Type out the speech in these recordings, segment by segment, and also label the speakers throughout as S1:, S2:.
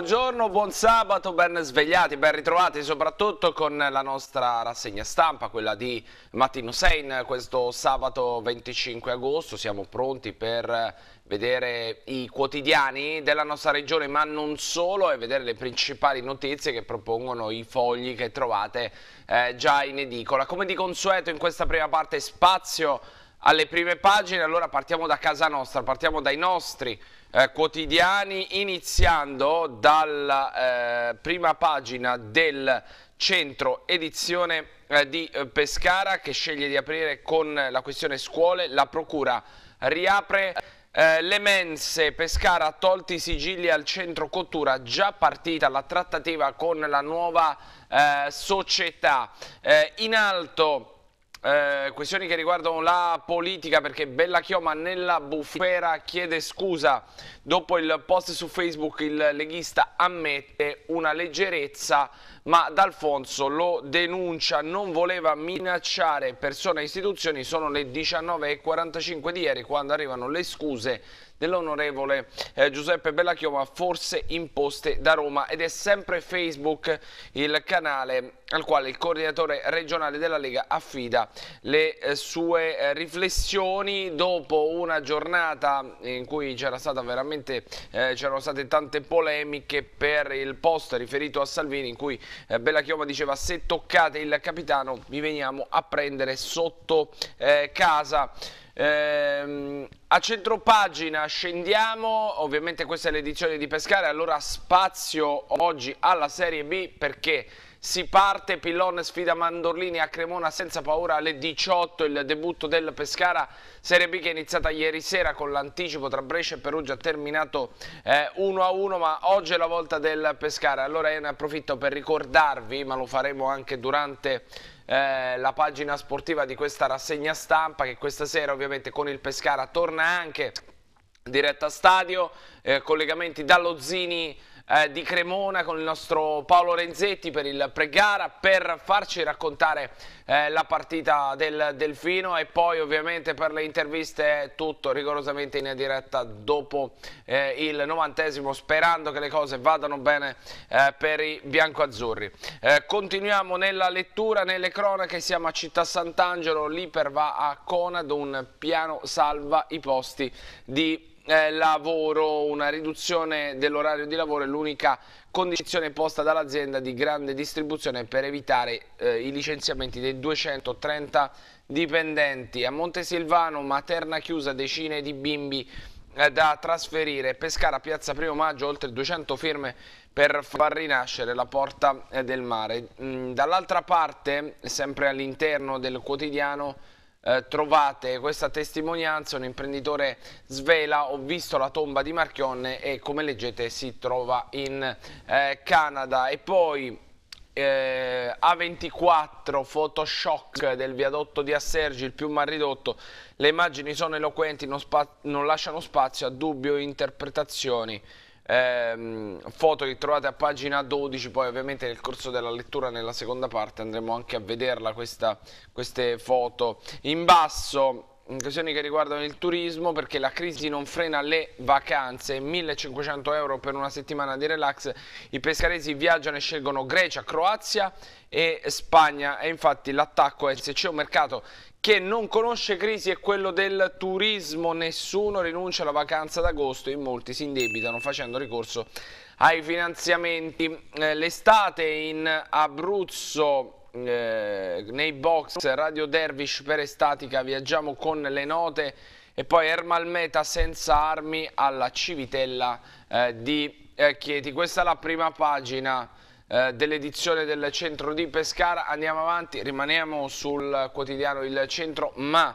S1: Buongiorno, buon sabato, ben svegliati, ben ritrovati soprattutto con la nostra rassegna stampa, quella di Mattino Sein, questo sabato 25 agosto. Siamo pronti per vedere i quotidiani della nostra regione, ma non solo, e vedere le principali notizie che propongono i fogli che trovate eh, già in edicola. Come di consueto in questa prima parte spazio alle prime pagine, allora partiamo da casa nostra, partiamo dai nostri eh, quotidiani, iniziando dalla eh, prima pagina del centro edizione eh, di eh, Pescara che sceglie di aprire con la questione scuole, la procura riapre eh, le mense, Pescara ha tolto i sigilli al centro cottura, già partita la trattativa con la nuova eh, società. in alto eh, questioni che riguardano la politica perché Bella Chioma nella bufera chiede scusa dopo il post su Facebook il leghista ammette una leggerezza ma D'Alfonso lo denuncia non voleva minacciare persone e istituzioni sono le 19.45 di ieri quando arrivano le scuse dell'onorevole eh, Giuseppe Bellachioma forse imposte da Roma ed è sempre Facebook il canale al quale il coordinatore regionale della Lega affida le eh, sue eh, riflessioni dopo una giornata in cui c'era eh, c'erano state tante polemiche per il post riferito a Salvini in cui eh, Bella Chioma diceva se toccate il capitano vi veniamo a prendere sotto eh, casa eh, a pagina scendiamo, ovviamente questa è l'edizione di Pescare, allora spazio oggi alla Serie B perché si parte, Pillon sfida Mandorlini a Cremona senza paura alle 18, il debutto del Pescara Serie B che è iniziata ieri sera con l'anticipo tra Brescia e Perugia, terminato 1-1, eh, ma oggi è la volta del Pescara. Allora io ne approfitto per ricordarvi, ma lo faremo anche durante eh, la pagina sportiva di questa rassegna stampa, che questa sera ovviamente con il Pescara torna anche diretta a stadio, eh, collegamenti dallo Zini eh, di Cremona con il nostro Paolo Renzetti per il pregara per farci raccontare eh, la partita del Delfino e poi ovviamente per le interviste tutto rigorosamente in diretta dopo eh, il novantesimo sperando che le cose vadano bene eh, per i biancoazzurri. Eh, continuiamo nella lettura, nelle cronache, siamo a Città Sant'Angelo, l'Iper va a Conad, un piano salva i posti di eh, lavoro, una riduzione dell'orario di lavoro è l'unica condizione posta dall'azienda di grande distribuzione per evitare eh, i licenziamenti dei 230 dipendenti. A Montesilvano, materna chiusa, decine di bimbi eh, da trasferire. Pescara, piazza Primo Maggio, oltre 200 firme per far rinascere la porta eh, del mare. Mm, Dall'altra parte, sempre all'interno del quotidiano, eh, trovate questa testimonianza, un imprenditore svela ho visto la tomba di Marchionne e come leggete si trova in eh, Canada e poi eh, A24 Photoshop del viadotto di Assergi, il più mal ridotto, le immagini sono eloquenti, non, non lasciano spazio a dubbi o interpretazioni ehm, foto che trovate a pagina 12, poi ovviamente nel corso della lettura nella seconda parte andremo anche a vederla questa, queste foto. In basso questioni che riguardano il turismo perché la crisi non frena le vacanze 1500 euro per una settimana di relax i pescaresi viaggiano e scelgono Grecia, Croazia e Spagna e infatti l'attacco è se c'è un Mercato che non conosce crisi è quello del turismo, nessuno rinuncia alla vacanza d'agosto e molti si indebitano facendo ricorso ai finanziamenti. Eh, l'estate in Abruzzo eh, nei box Radio Dervish per Estatica viaggiamo con le note e poi Ermal Meta senza armi alla Civitella eh, di eh, Chieti. Questa è la prima pagina eh, dell'edizione del centro di Pescara. Andiamo avanti, rimaniamo sul quotidiano Il Centro, ma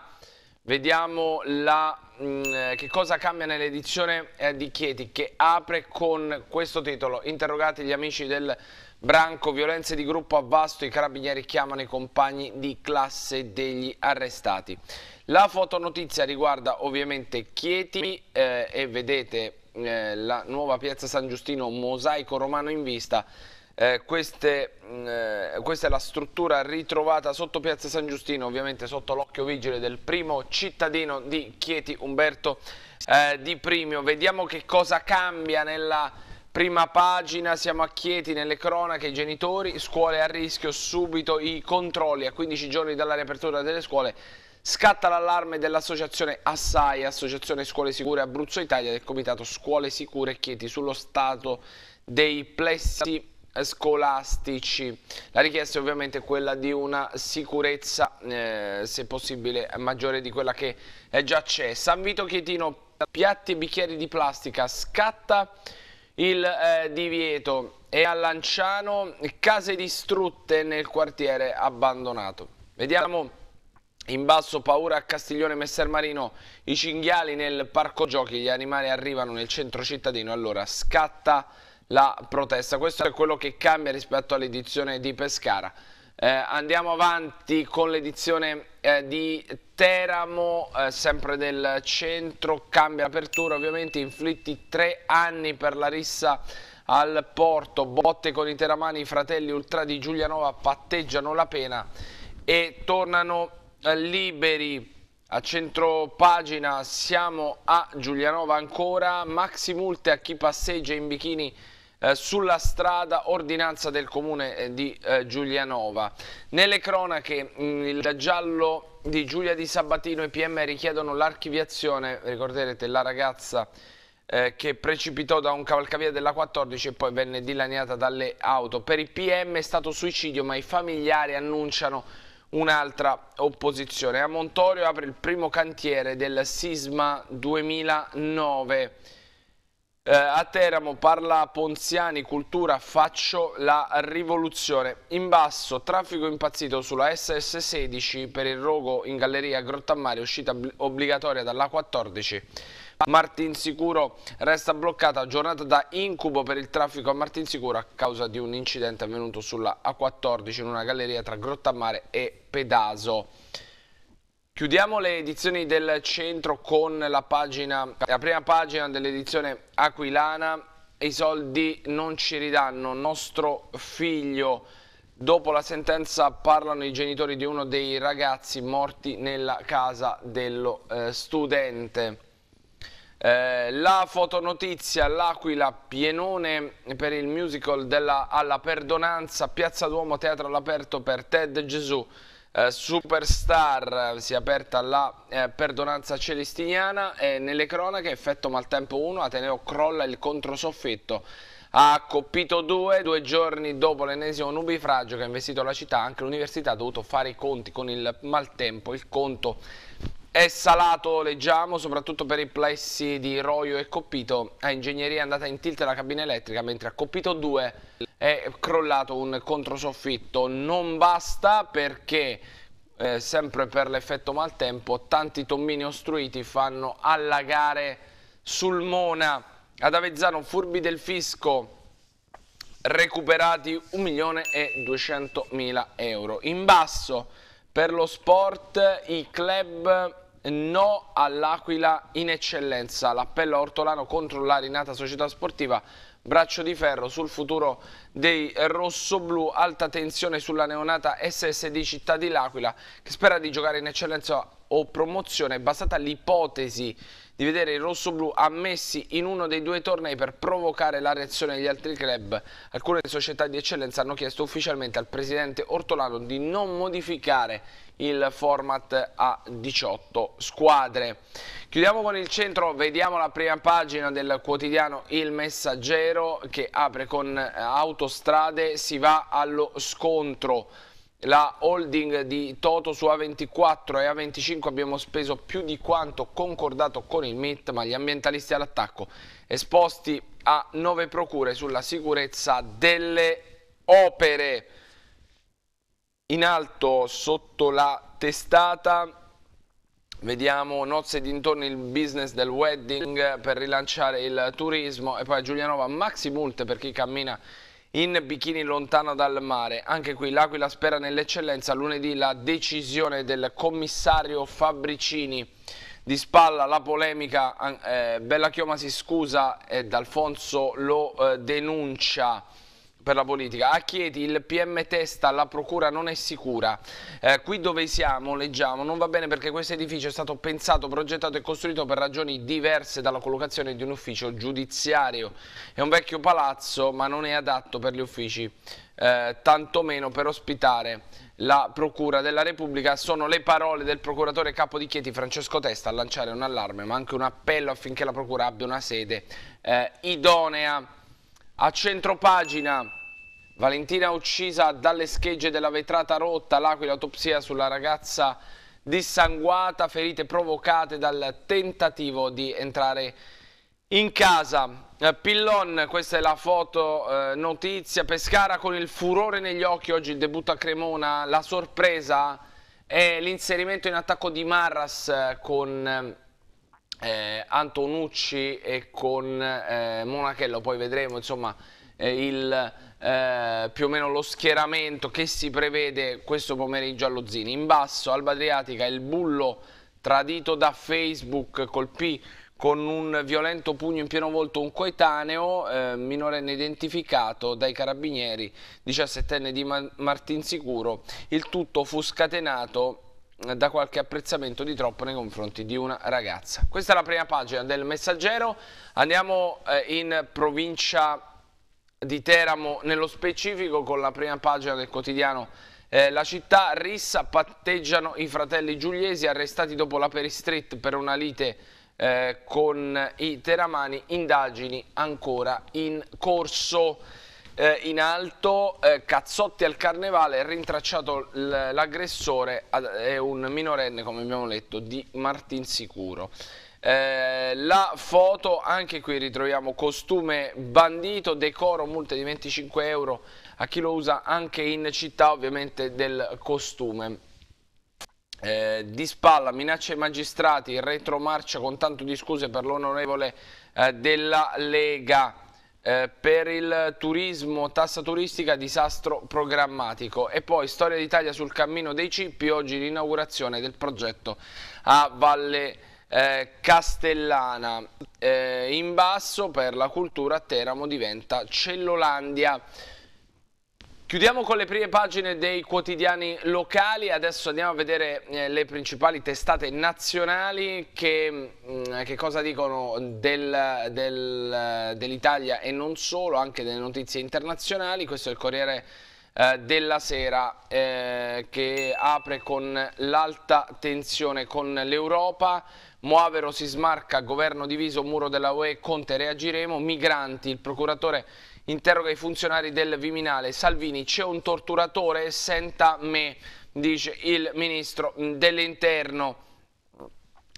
S1: vediamo la, mh, mm, eh, che cosa cambia nell'edizione eh, di Chieti che apre con questo titolo Interrogati gli amici del Branco, violenze di gruppo a Vasto, i carabinieri chiamano i compagni di classe degli arrestati. La fotonotizia riguarda ovviamente Chieti eh, e vedete eh, la nuova piazza San Giustino, mosaico romano in vista eh, queste, mh, mm, eh, questa è la struttura ritrovata sotto Piazza San Giustino, ovviamente sotto l'occhio vigile del primo cittadino di Chieti, Umberto eh, Di Primio. Vediamo che cosa cambia nella prima pagina, siamo a Chieti, nelle cronache, i genitori, scuole a rischio, subito i controlli a 15 giorni dalla riapertura delle scuole. Scatta l'allarme dell'associazione Assai, Associazione Scuole Sicure Abruzzo Italia, del comitato Scuole Sicure Chieti sullo stato dei plessi scolastici. La richiesta è ovviamente quella di una sicurezza, eh, se possibile, maggiore di quella che già c'è. San Vito Chietino, piatti e bicchieri di plastica, scatta il eh, divieto e a Lanciano case distrutte nel quartiere abbandonato. Vediamo in basso paura a Castiglione Messer Marino, i cinghiali nel parco giochi, gli animali arrivano nel centro cittadino, allora scatta la protesta. Questo è quello che cambia rispetto all'edizione di Pescara. Eh, andiamo avanti con l'edizione eh, di Teramo, eh, sempre del centro, cambia apertura ovviamente, inflitti tre anni per la rissa al porto, botte con i teramani, i fratelli ultra di Giulianova patteggiano la pena e tornano eh, liberi. A centro pagina siamo a Giulianova ancora, maxi multe a chi passeggia in bikini eh, sulla strada ordinanza del comune eh, di eh, Giulianova. Nelle cronache mh, mm, il giallo di Giulia Di Sabatino i PM richiedono l'archiviazione, ricorderete la ragazza eh, che precipitò da un cavalcavia della 14 e poi venne dilaniata dalle auto. Per i PM è stato suicidio ma i familiari annunciano un'altra opposizione. A Montorio apre il primo cantiere del Sisma 2009. Eh, a Teramo parla Ponziani, cultura, faccio la rivoluzione. In basso, traffico impazzito sulla SS16 per il rogo in galleria Grottamare, uscita obbligatoria dalla 14. Martinsicuro resta bloccata, giornata da incubo per il traffico a Martinsicuro a causa di un incidente avvenuto sulla A14 in una galleria tra Grottamare e Pedaso. Chiudiamo le edizioni del centro con la, pagina, la prima pagina dell'edizione aquilana. I soldi non ci ridanno, nostro figlio. Dopo la sentenza parlano i genitori di uno dei ragazzi morti nella casa dello eh, studente. Eh, la fotonotizia, l'Aquila, Pienone per il musical della Alla Perdonanza, Piazza Duomo, Teatro all'aperto per Ted Gesù. Eh, superstar eh, si è aperta la eh, perdonanza celestiniana e nelle cronache effetto maltempo 1, Ateneo crolla il controsoffitto ha Coppito 2, due giorni dopo l'ennesimo nubifragio che ha investito la città, anche l'università ha dovuto fare i conti con il maltempo, il conto è salato, leggiamo, soprattutto per i plessi di Roio e Coppito. A Ingegneria è andata in tilt la cabina elettrica, mentre a Coppito 2 è crollato un controsoffitto. Non basta perché, eh, sempre per l'effetto maltempo, tanti tommini ostruiti fanno allagare sul Mona. Ad Avezzano, furbi del fisco, recuperati 1.200.000 euro. In basso, per lo sport, i club no all'Aquila in eccellenza, l'appello a Ortolano contro la rinata società sportiva braccio di ferro sul futuro dei rossoblu, alta tensione sulla neonata SSD Città di L'Aquila che spera di giocare in eccellenza o promozione basata l'ipotesi di vedere i rossoblù ammessi in uno dei due tornei per provocare la reazione degli altri club. Alcune società di eccellenza hanno chiesto ufficialmente al presidente Ortolano di non modificare il format a 18 squadre. Chiudiamo con il centro, vediamo la prima pagina del quotidiano Il Messaggero che apre con autostrade, si va allo scontro la holding di Toto su A24 e A25 abbiamo speso più di quanto concordato con il MIT, ma gli ambientalisti all'attacco esposti a nove procure sulla sicurezza delle opere. In alto sotto la testata vediamo nozze dintorni il business del wedding per rilanciare il turismo e poi Giulianova maxi multe per chi cammina in bikini lontano dal mare. Anche qui l'Aquila spera nell'eccellenza. Lunedì la decisione del commissario Fabricini. Di spalla la polemica, eh, Bella Chioma si scusa ed Alfonso lo eh, denuncia per la politica. A Chieti il PM testa, la procura non è sicura. Eh, qui dove siamo, leggiamo, non va bene perché questo edificio è stato pensato, progettato e costruito per ragioni diverse dalla collocazione di un ufficio giudiziario. È un vecchio palazzo ma non è adatto per gli uffici, eh, tantomeno per ospitare la Procura della Repubblica. Sono le parole del procuratore capo di Chieti Francesco Testa a lanciare un allarme ma anche un appello affinché la Procura abbia una sede eh, idonea. A centropagina, Valentina uccisa dalle schegge della vetrata rotta, l'aquila autopsia sulla ragazza dissanguata, ferite provocate dal tentativo di entrare in casa. Eh, Pillon, questa è la foto eh, notizia, Pescara con il furore negli occhi, oggi il debutto a Cremona, la sorpresa è l'inserimento in attacco di Marras eh, con eh, eh, Antonucci e con eh, Monachello, poi vedremo insomma eh, il, eh, più o meno lo schieramento che si prevede questo pomeriggio allo Zini. In basso Alba Adriatica il bullo tradito da Facebook colpì con un violento pugno in pieno volto un coetaneo eh, minorenne identificato dai carabinieri 17enne di Ma Martinsicuro. Il tutto fu scatenato da qualche apprezzamento di troppo nei confronti di una ragazza. Questa è la prima pagina del messaggero, andiamo eh, in provincia di Teramo nello specifico con la prima pagina del quotidiano eh, la città rissa, patteggiano i fratelli giuliesi arrestati dopo la Peristrit per una lite eh, con i teramani, indagini ancora in corso eh, in alto, eh, cazzotti al carnevale, rintracciato l'aggressore, è un minorenne come abbiamo letto di Martinsicuro. Eh, la foto, anche qui ritroviamo costume bandito, decoro, multe di 25 euro a chi lo usa anche in città ovviamente del costume. Eh, di spalla, minaccia ai magistrati, retromarcia con tanto di scuse per l'onorevole eh, della Lega. Eh, per il turismo, tassa turistica, disastro programmatico e poi Storia d'Italia sul cammino dei cippi, oggi l'inaugurazione del progetto a Valle eh, Castellana. Eh, in basso per la cultura Teramo diventa Cellolandia. Chiudiamo con le prime pagine dei quotidiani locali, adesso andiamo a vedere eh, le principali testate nazionali che, mm, che cosa dicono del, del, eh, dell'Italia e non solo, anche delle notizie internazionali. Questo è il Corriere eh, della Sera eh, che apre con l'alta tensione con l'Europa, Moavero si smarca, governo diviso, muro della UE, Conte reagiremo, migranti, il procuratore interroga i funzionari del Viminale. Salvini, c'è un torturatore? Senta me, dice il ministro dell'interno.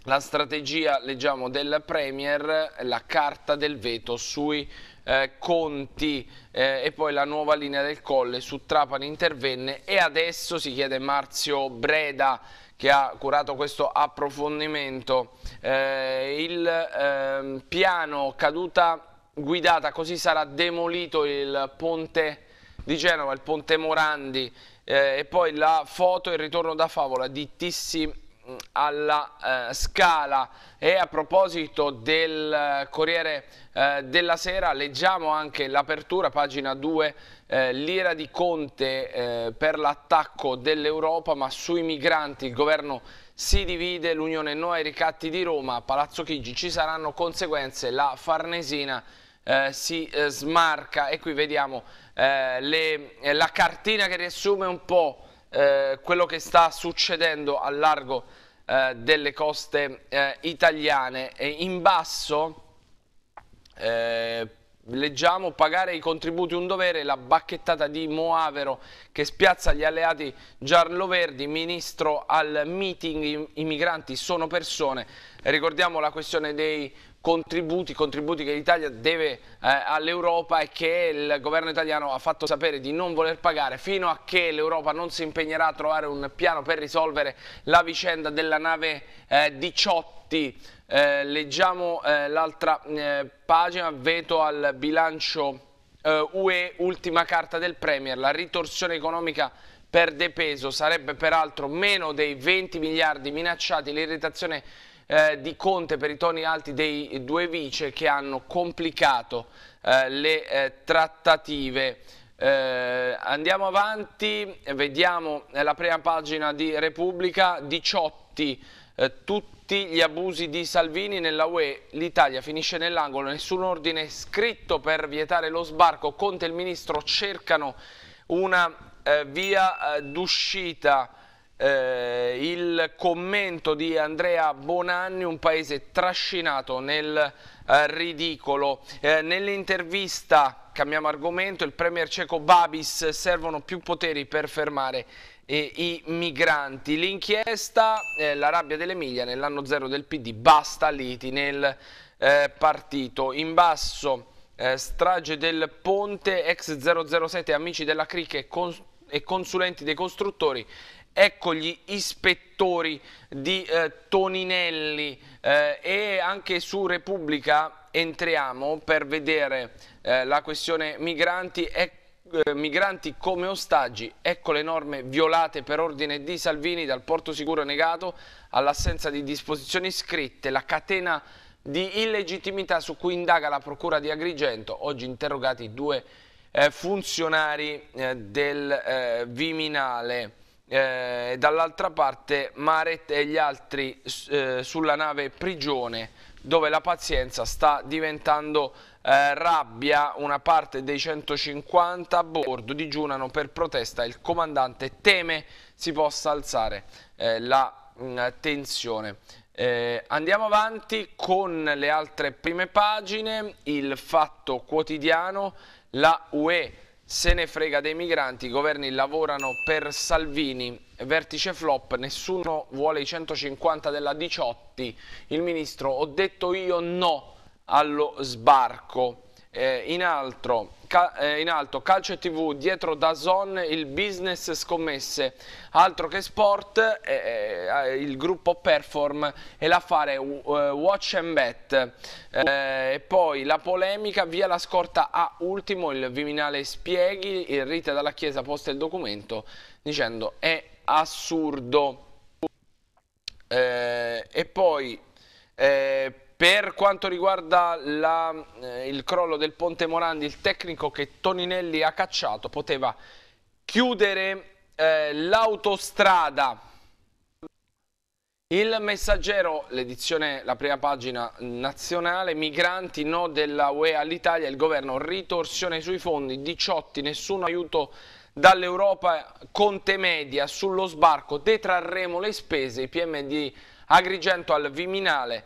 S1: La strategia, leggiamo, del Premier, la carta del veto sui eh, conti eh, e poi la nuova linea del Colle su Trapani intervenne e adesso si chiede Marzio Breda che ha curato questo approfondimento. Eh, il eh, piano caduta guidata, così sarà demolito il ponte di Genova, il ponte Morandi eh, e poi la foto e il ritorno da favola di Tissi mm, alla eh, Scala e a proposito del eh, Corriere eh, della Sera leggiamo anche l'apertura, pagina 2, eh, l'ira di Conte eh, per l'attacco dell'Europa ma sui migranti il governo si divide, l'Unione no ai ricatti di Roma, Palazzo Chigi ci saranno conseguenze, la Farnesina eh, si eh, smarca e qui vediamo eh, le, eh, la cartina che riassume un po' eh, quello che sta succedendo al largo delle coste italiane. E in basso leggiamo pagare i contributi un dovere, la bacchettata di Moavero che spiazza gli alleati gialloverdi, ministro al meeting, i migranti sono persone, ricordiamo la questione dei contributi, contributi che l'Italia deve eh, all'Europa e che il governo italiano ha fatto sapere di non voler pagare fino a che l'Europa non si impegnerà a trovare un piano per risolvere la vicenda della nave eh, 18 eh, leggiamo eh, l'altra eh, pagina, veto al bilancio eh, UE, ultima carta del Premier, la ritorsione economica per De Peso sarebbe peraltro meno dei 20 miliardi minacciati, l'irritazione eh, di Conte per i toni alti dei due vice che hanno complicato eh, le eh, trattative. Eh, andiamo avanti, vediamo eh, la prima pagina di Repubblica, 18 tutti gli abusi di Salvini nella UE, l'Italia finisce nell'angolo, nessun ordine scritto per vietare lo sbarco, Conte e il Ministro cercano una eh, via eh, d'uscita eh, il commento di Andrea Bonanni, un paese trascinato nel eh, ridicolo. Eh, Nell'intervista, cambiamo argomento, il premier ceco Babis servono più poteri per fermare eh, i migranti. L'inchiesta, eh, la rabbia dell'Emilia nell'anno zero del PD, basta liti nel eh, partito. In basso, strage del ponte, ex 007, amici della Cric e, cons e consulenti dei costruttori ecco gli ispettori di eh, Toninelli eh, e anche su Repubblica entriamo per vedere eh, la questione migranti, e, eh, migranti come ostaggi, ecco le norme violate per ordine di Salvini dal porto sicuro negato all'assenza di disposizioni scritte, la catena di illegittimità su cui indaga la procura di Agrigento, oggi interrogati due eh, funzionari eh, del Viminale eh, dall'altra parte Maret e gli altri eh, sulla nave prigione dove la pazienza sta diventando eh, rabbia, una parte dei 150 a bordo digiunano per protesta, il comandante teme si possa alzare eh, la mh, mm, tensione. Eh, andiamo avanti con le altre prime pagine, il fatto quotidiano, la UE se ne frega dei migranti, i governi lavorano per Salvini, vertice flop, nessuno vuole i 150 della 18, il ministro ho detto io no allo sbarco eh, in, altro, cal eh, in, alto calcio e tv dietro da Zon il business scommesse altro che sport eh, eh il gruppo perform e l'affare eh, watch and bet eh, e poi la polemica via la scorta a ultimo il Viminale spieghi il rite dalla chiesa posta il documento dicendo è assurdo e poi eh, per quanto riguarda la, eh, il crollo del Ponte Morandi, il tecnico che Toninelli ha cacciato poteva chiudere eh, l'autostrada. Il messaggero, l'edizione, la prima pagina nazionale, migranti no della UE all'Italia, il governo ritorsione sui fondi, 18, nessun aiuto dall'Europa, Conte Media, sullo sbarco, detrarremo le spese, i PM di Agrigento al Viminale,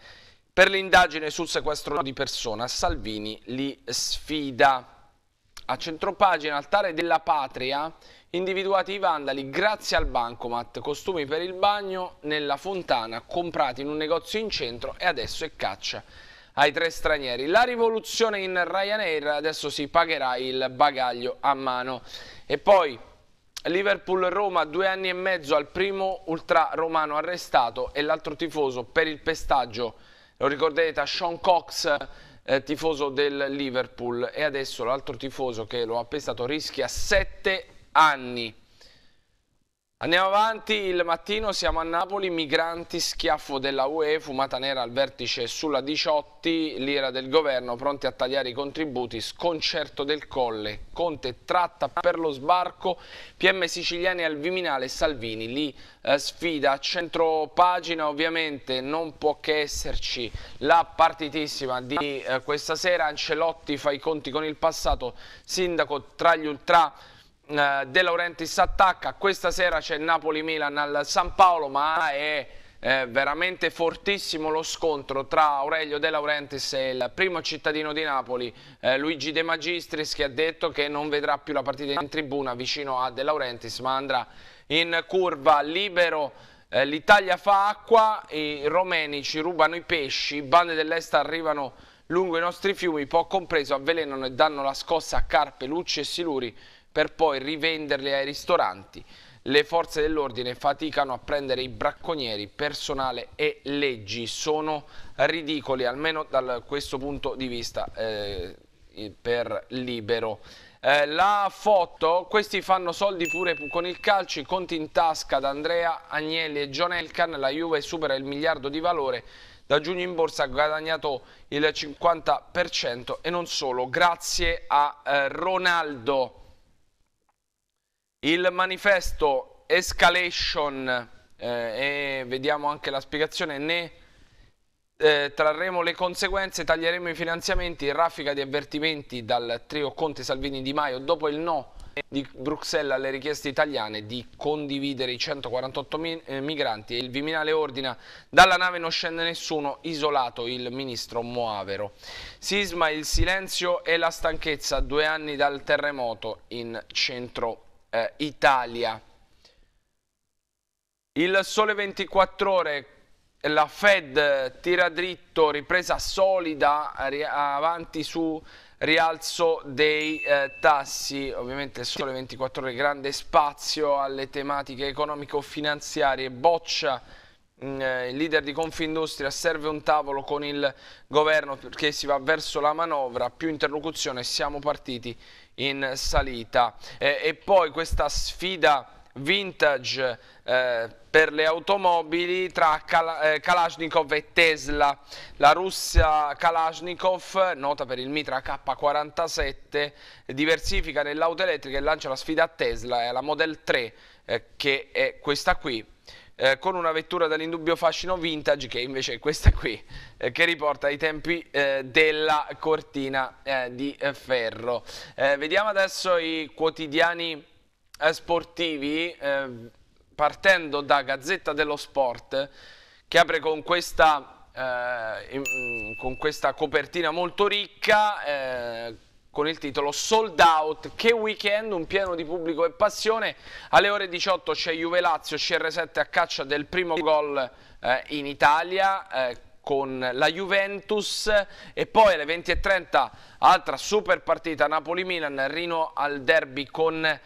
S1: per l'indagine sul sequestro di persona, Salvini li sfida. A centropagina, altare della patria, individuati i vandali grazie al bancomat, costumi per il bagno nella fontana, comprati in un negozio in centro e adesso è caccia ai tre stranieri. La rivoluzione in Ryanair, adesso si pagherà il bagaglio a mano. E poi Liverpool-Roma, due anni e mezzo al primo ultra romano arrestato e l'altro tifoso per il pestaggio lo ricorderete a Sean Cox eh, tifoso del Liverpool e adesso l'altro tifoso che lo ha pestato rischia 7 anni Andiamo avanti, il mattino siamo a Napoli, migranti, schiaffo della UE, fumata nera al vertice sulla 18, l'ira del governo pronti a tagliare i contributi, sconcerto del colle, Conte tratta per lo sbarco, PM siciliani al Viminale, Salvini lì eh, sfida, a centro pagina ovviamente non può che esserci la partitissima di eh, questa sera, Ancelotti fa i conti con il passato, sindaco tra gli ultra eh, De Laurentiis attacca, questa sera c'è Napoli-Milan al San Paolo, ma è eh, veramente fortissimo lo scontro tra Aurelio De Laurentiis e il primo cittadino di Napoli, eh, Luigi De Magistris, che ha detto che non vedrà più la partita in tribuna vicino a De Laurentiis, ma andrà in curva libero. Eh, L'Italia fa acqua, i romeni ci rubano i pesci, i bande dell'est arrivano lungo i nostri fiumi, Po compreso, avvelenano e danno la scossa a carpe, lucci e siluri per poi rivenderle ai ristoranti. Le forze dell'ordine faticano a prendere i bracconieri, personale e leggi. Sono ridicoli, almeno da questo punto di vista, eh, per libero. Eh, la foto, questi fanno soldi pure con il calcio, i conti in tasca da Andrea Agnelli e John Elkan, la Juve supera il miliardo di valore, da giugno in borsa ha guadagnato il 50% e non solo, grazie a eh, Ronaldo. Il manifesto Escalation, eh, e vediamo anche la spiegazione, ne eh, trarremo le conseguenze, taglieremo i finanziamenti, raffica di avvertimenti dal trio Conte Salvini Di Maio dopo il no di Bruxelles alle richieste italiane di condividere i 148 eh, migranti e il Viminale ordina dalla nave non scende nessuno, isolato il ministro Moavero. Sisma, il silenzio e la stanchezza, due anni dal terremoto in centro eh, Italia. Il sole 24 ore, la Fed tira dritto, ripresa solida, avanti su rialzo dei eh, tassi, ovviamente sole 24 ore, grande spazio alle tematiche economico-finanziarie, boccia mm, eh, il leader di Confindustria serve un tavolo con il governo perché si va verso la manovra, più interlocuzione, siamo partiti in salita. Eh, e poi questa sfida vintage eh, per le automobili tra Kal eh, Kalashnikov e Tesla. La Russia Kalashnikov, nota per il Mitra K47, diversifica nell'auto elettrica e lancia la sfida a Tesla e alla Model 3, eh, che è questa qui, eh, con una vettura dall'indubbio fascino vintage che invece è questa qui, eh, che riporta i tempi eh, della cortina eh, di ferro. Eh, vediamo adesso i quotidiani eh, sportivi, partendo da Gazzetta dello Sport, che apre con questa, in, con questa copertina molto ricca, con il titolo Sold Out, che weekend, un pieno di pubblico e passione, alle ore 18 c'è Juve-Lazio, CR7 a caccia del primo gol eh, in Italia, eh, con la Juventus e poi alle 20.30 altra super partita Napoli-Milan, Rino al derby con eh,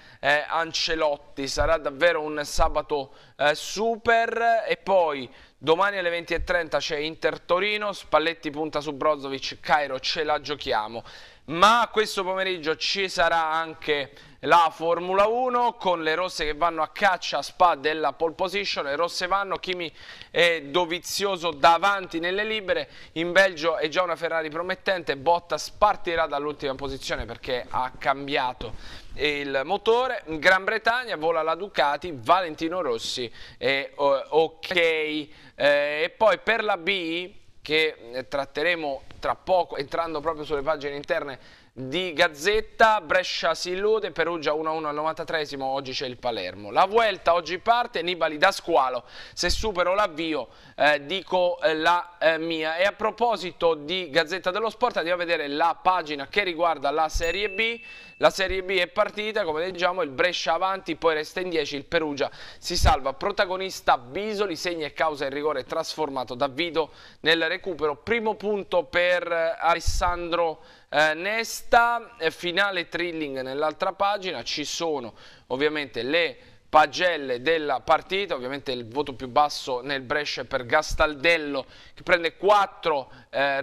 S1: Ancelotti, sarà davvero un sabato eh, super e poi domani alle 20.30 c'è Inter-Torino, Spalletti punta su Brozovic, Cairo ce la giochiamo ma questo pomeriggio ci sarà anche la Formula 1 con le rosse che vanno a caccia a Spa della pole position, le rosse vanno, Kimi è dovizioso davanti nelle libere, in Belgio è già una Ferrari promettente, Bottas partirà dall'ultima posizione perché ha cambiato il motore, in Gran Bretagna vola la Ducati, Valentino Rossi è eh, ok, eh, e poi per la B che eh, tratteremo tra poco, entrando proprio sulle pagine interne di Gazzetta, Brescia si illude, Perugia 1-1 al 93 oggi c'è il Palermo. La Vuelta oggi parte, Nibali da squalo, se supero l'avvio eh, dico eh, la eh, mia. E a proposito di Gazzetta dello Sport andiamo a vedere la pagina che riguarda la Serie B. La Serie B è partita, come leggiamo, il Brescia avanti, poi resta in 10, il Perugia si salva. Protagonista Bisoli, segna e causa il rigore trasformato da Vido nel recupero. Primo punto per eh, Alessandro eh, Nesta, finale trilling nell'altra pagina, ci sono ovviamente le pagelle della partita, ovviamente il voto più basso nel Brescia per Gastaldello che prende 4 eh,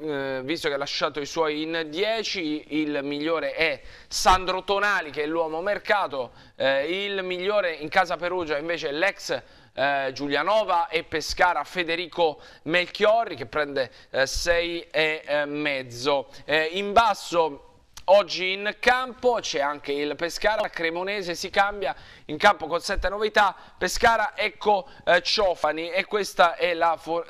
S1: eh, visto che ha lasciato i suoi in 10, il migliore è Sandro Tonali che è l'uomo mercato, eh, il migliore in casa Perugia invece è l'ex eh, Giulianova e Pescara Federico Melchiorri che prende 6,5. Eh, eh, eh, in basso Oggi in campo c'è anche il Pescara, la Cremonese si cambia in campo con sette novità, Pescara, Ecco, eh, Ciofani e queste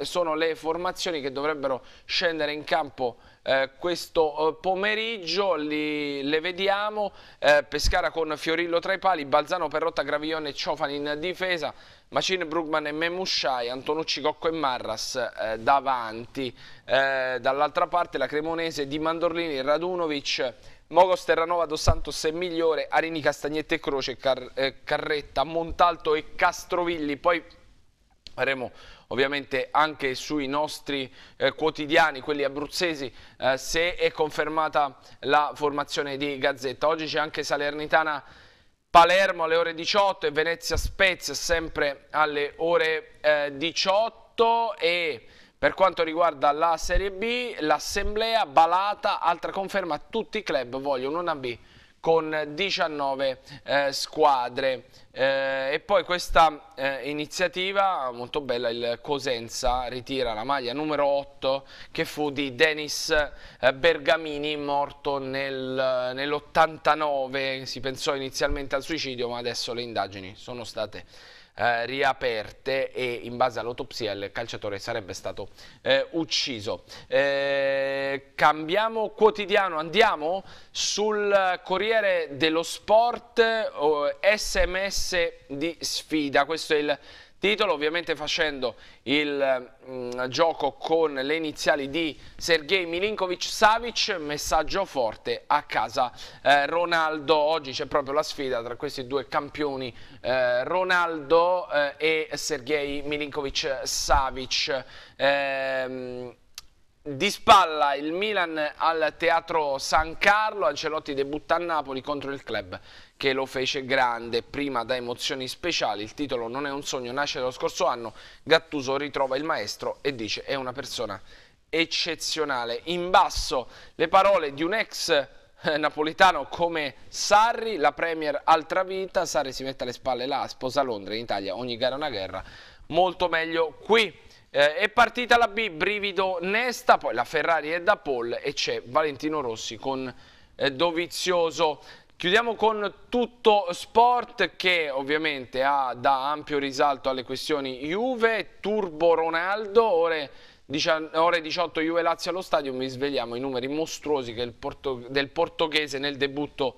S1: sono le formazioni che dovrebbero scendere in campo eh, questo eh, pomeriggio, li, le vediamo, eh, Pescara con Fiorillo tra i pali, Balzano Perrotta, Graviglione e Ciofani in difesa, Macin, Brugman e Memusciai, Antonucci, Cocco e Marras eh, davanti, eh, dall'altra parte la Cremonese di Mandorlini, Radunovic, Mogos, Terranova, Dos Santos e Migliore, Arini, Castagnette e Croce, Car Carretta, Montalto e Castrovilli, poi Faremo ovviamente anche sui nostri eh, quotidiani, quelli abruzzesi, eh, se è confermata la formazione di Gazzetta. Oggi c'è anche Salernitana Palermo alle ore 18 e Venezia Spezia sempre alle ore eh, 18 e per quanto riguarda la Serie B, l'Assemblea, Balata, altra conferma, tutti i club vogliono una B con 19 eh, squadre. Eh, e poi questa eh, iniziativa molto bella, il Cosenza ritira la maglia numero 8 che fu di Denis eh, Bergamini morto nel, nell'89, si pensò inizialmente al suicidio ma adesso le indagini sono state eh, riaperte e in base all'autopsia il calciatore sarebbe stato eh, ucciso. Eh, cambiamo quotidiano, andiamo sul Corriere dello Sport, oh, sms di sfida, questo è il titolo, ovviamente facendo il mh, mm, gioco con le iniziali di Sergei Milinkovic-Savic, messaggio forte a casa eh, Ronaldo. Oggi c'è proprio la sfida tra questi due campioni, eh, Ronaldo eh, e Sergei Milinkovic-Savic. Eh, di spalla il Milan al Teatro San Carlo, Ancelotti debutta a Napoli contro il club che lo fece grande. Prima da emozioni speciali, il titolo Non è un sogno nasce dallo scorso anno, Gattuso ritrova il maestro e dice è una persona eccezionale. In basso le parole di un ex eh, napoletano come Sarri, la Premier altra vita, Sarri si mette alle spalle là, sposa Londra, in Italia ogni gara è una guerra, molto meglio qui. Eh, è partita la B, brivido Nesta, poi la Ferrari è da Paul e c'è Valentino Rossi con eh, Dovizioso. Chiudiamo con tutto sport che ovviamente ha, dà ampio risalto alle questioni Juve, Turbo Ronaldo, ore, 18 Juve Lazio allo stadio, mi svegliamo i numeri mostruosi porto, del portoghese nel debutto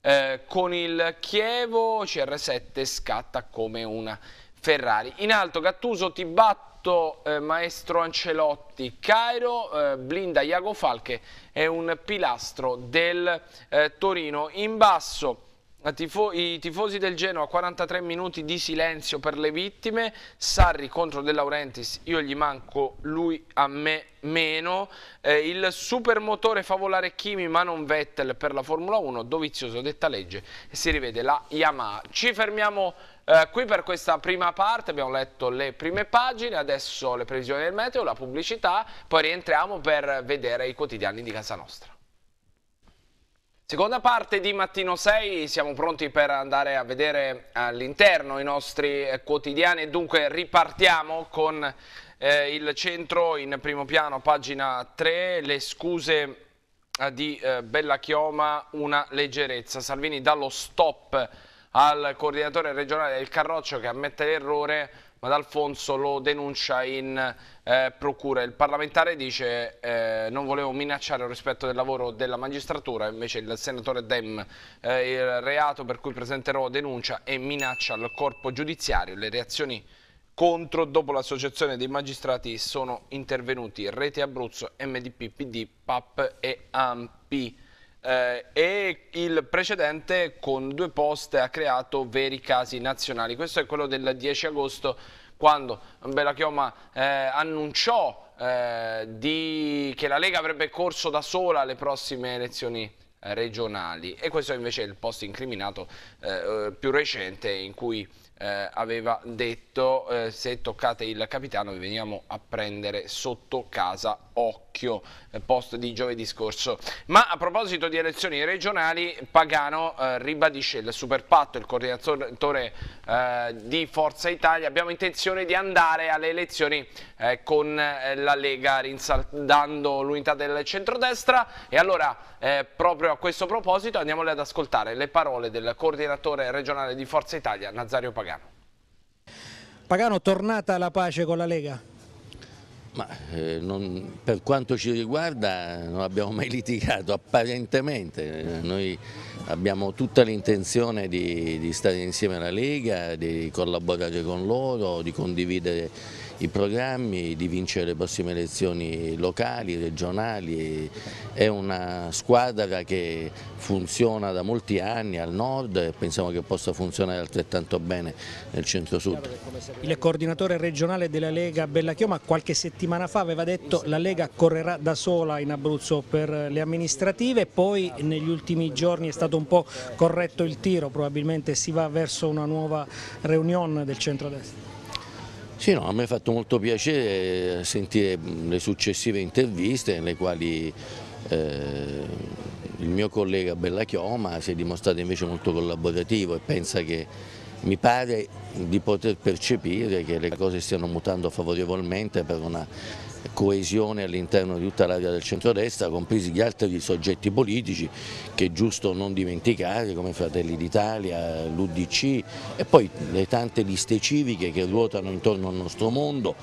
S1: eh, con il Chievo, CR7 scatta come una Ferrari. In alto Gattuso ti batte fatto eh, maestro Ancelotti? Cairo eh, blinda Iago Falche è un pilastro del eh, Torino. In basso tifo i tifosi del Genoa 43 minuti di silenzio per le vittime, Sarri contro De Laurentiis, io gli manco, lui a me meno, eh, il supermotore favolare Kimi ma non Vettel per la Formula 1, Dovizioso detta legge e si rivede la Yamaha. Ci fermiamo eh, qui per questa prima parte abbiamo letto le prime pagine, adesso le previsioni del meteo, la pubblicità, poi rientriamo per vedere i quotidiani di casa nostra. Seconda parte di Mattino 6, siamo pronti per andare a vedere all'interno i nostri quotidiani, dunque ripartiamo con eh, il centro in primo piano, pagina 3, le scuse eh, di eh, Bella Chioma, una leggerezza. Salvini dallo stop al coordinatore regionale del Carroccio che ammette l'errore ma D'Alfonso lo denuncia in eh, procura. Il parlamentare dice eh, non volevo minacciare il rispetto del lavoro della magistratura, invece il senatore Dem eh, il reato per cui presenterò denuncia e minaccia al corpo giudiziario. Le reazioni contro dopo l'associazione dei magistrati sono intervenuti Rete Abruzzo, MDP, PD, PAP e AMPI eh, e il precedente con due poste ha creato veri casi nazionali. Questo è quello del 10 agosto quando Bella Chioma eh, annunciò eh, di, che la Lega avrebbe corso da sola alle prossime elezioni regionali e questo è invece è il post incriminato eh, eh, più recente in cui eh, aveva detto eh, se toccate il capitano vi veniamo a prendere sotto casa occhio, eh, post di giovedì scorso. Ma a proposito di elezioni regionali, Pagano eh, ribadisce il superpatto il coordinatore eh, di Forza Italia, abbiamo intenzione di andare alle elezioni eh, con la Lega rinsaldando l'unità del centrodestra e allora proprio a questo proposito andiamole ad ascoltare le parole del coordinatore regionale di Forza Italia, Nazario Pagano. Pagano, tornata la pace con la Lega?
S2: Ma, eh, non, per quanto ci riguarda non abbiamo mai litigato, apparentemente. Noi abbiamo tutta l'intenzione di, di stare insieme alla Lega, di collaborare con loro, di condividere i programmi di vincere le prossime elezioni locali, regionali, è una squadra che funziona da molti anni al nord e pensiamo che possa funzionare altrettanto bene nel centro-sud.
S3: Il coordinatore regionale della Lega Bellachioma qualche settimana fa aveva detto che la Lega correrà da sola in Abruzzo per le amministrative, poi negli ultimi giorni è stato un po' corretto il tiro, probabilmente si va verso una nuova riunione del centro-destra.
S2: Sì, no, a me ha fatto molto piacere eh, sentire mm, le successive interviste nelle quali eh, il mio collega Bella Chioma si è dimostrato invece molto collaborativo e pensa che mi pare di poter percepire che le cose stiano mutando favorevolmente per una coesione all'interno di tutta l'area del centrodestra, compresi gli altri soggetti politici che è giusto non dimenticare come Fratelli d'Italia, l'Udc e poi le tante liste civiche che ruotano intorno al nostro mondo,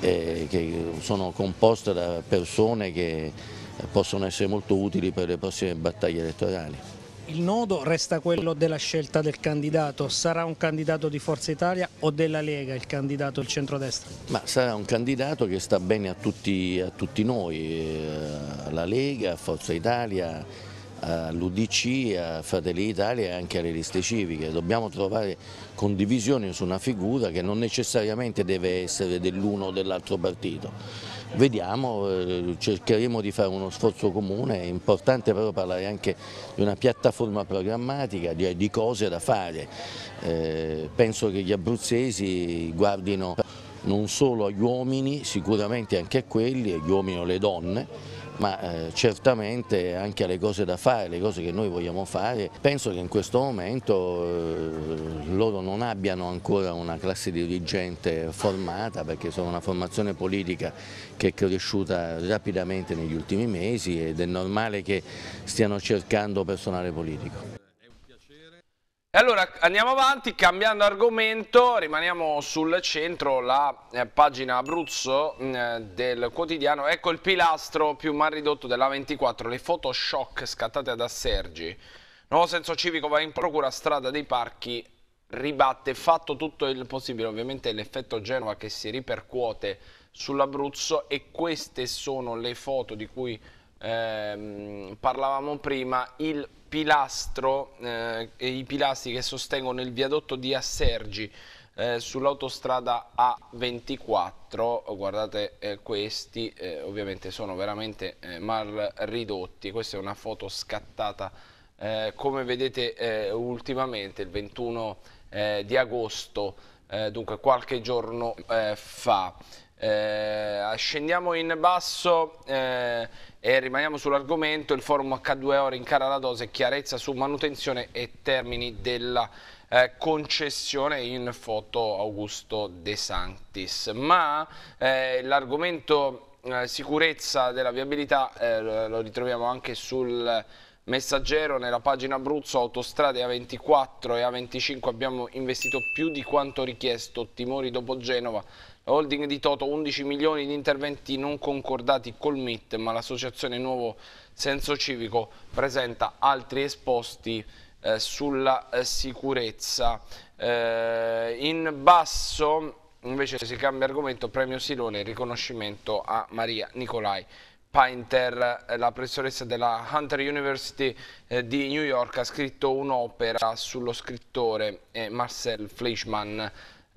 S2: eh, che sono composte da persone che possono essere molto utili per le prossime battaglie elettorali.
S3: Il nodo resta quello della scelta del candidato. Sarà un candidato di Forza Italia o della Lega il candidato del centrodestra?
S2: Ma sarà un candidato che sta bene a tutti, a tutti noi, eh, alla Lega, a Forza Italia, all'Udc, a Fratelli Italia e anche alle liste civiche. Dobbiamo trovare condivisione su una figura che non necessariamente deve essere dell'uno o dell'altro partito Vediamo, eh, cercheremo di fare uno sforzo comune, è importante però parlare anche di una piattaforma programmatica, di, di cose da fare. Eh, penso che gli abruzzesi guardino non solo agli uomini, sicuramente anche a quelli, agli uomini o alle donne, ma eh, certamente anche alle cose da fare, le cose che noi vogliamo fare, penso che in questo momento eh, loro non abbiano ancora una classe dirigente formata perché sono una formazione politica che è cresciuta rapidamente negli ultimi mesi ed è normale che stiano cercando personale politico
S1: allora andiamo avanti, cambiando argomento, rimaniamo sul centro, la eh, pagina Abruzzo eh, del quotidiano. Ecco il pilastro più mal ridotto della 24, le foto shock scattate da Sergi. Nuovo senso civico va in procura, strada dei parchi ribatte, fatto tutto il possibile, ovviamente l'effetto Genova che si ripercuote sull'Abruzzo e queste sono le foto di cui ehm, parlavamo prima, il pilastro eh, i pilastri che sostengono il viadotto di Assergi eh, sull'autostrada A24, guardate eh, questi, eh, ovviamente sono veramente eh, mal ridotti, questa è una foto scattata eh, come vedete ultimamente il 21 di agosto, dunque qualche giorno fa. Eh, scendiamo in basso eh, e rimaniamo sull'argomento, il forum H2O rincara la dose, chiarezza su manutenzione e termini della eh, concessione in foto Augusto De Sanctis. Ma eh, l'argomento eh, sicurezza della viabilità eh, lo ritroviamo anche sul... Messaggero nella pagina Abruzzo, autostrade A24 e A25 abbiamo investito più di quanto richiesto, timori dopo Genova, holding di Toto 11 milioni di interventi non concordati col MIT, ma l'associazione Nuovo Senso Civico presenta altri esposti eh, sulla eh, sicurezza. Eh, in basso invece si cambia argomento, premio Silone, riconoscimento a Maria Nicolai. Painter, eh, la professoressa della Hunter University eh, di New York, ha scritto un'opera sullo scrittore eh, Marcel Fleischmann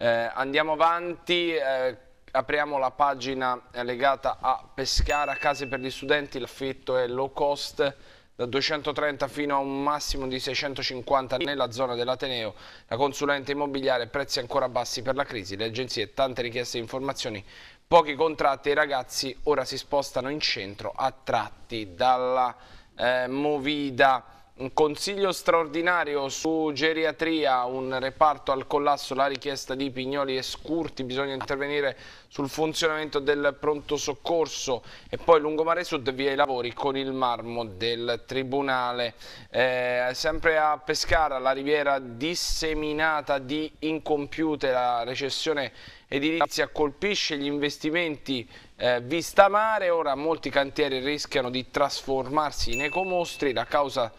S1: eh, andiamo avanti, eh, apriamo la pagina eh, legata a Pescara, case per gli studenti, l'affitto è low cost da 230 fino a un massimo di 650 nella zona dell'Ateneo, la consulente immobiliare, prezzi ancora bassi per la crisi, le agenzie tante richieste di informazioni, pochi contratti, i ragazzi ora si spostano in centro attratti dalla eh, Movida un consiglio straordinario su geriatria, un reparto al collasso, la richiesta di Pignoli e Scurti, bisogna intervenire sul funzionamento del pronto soccorso e poi Lungomare Sud via i lavori con il marmo del Tribunale. Eh, sempre a Pescara la riviera disseminata di incompiute, la recessione edilizia colpisce gli investimenti eh, vista mare, ora molti cantieri rischiano di trasformarsi in ecomostri, la causa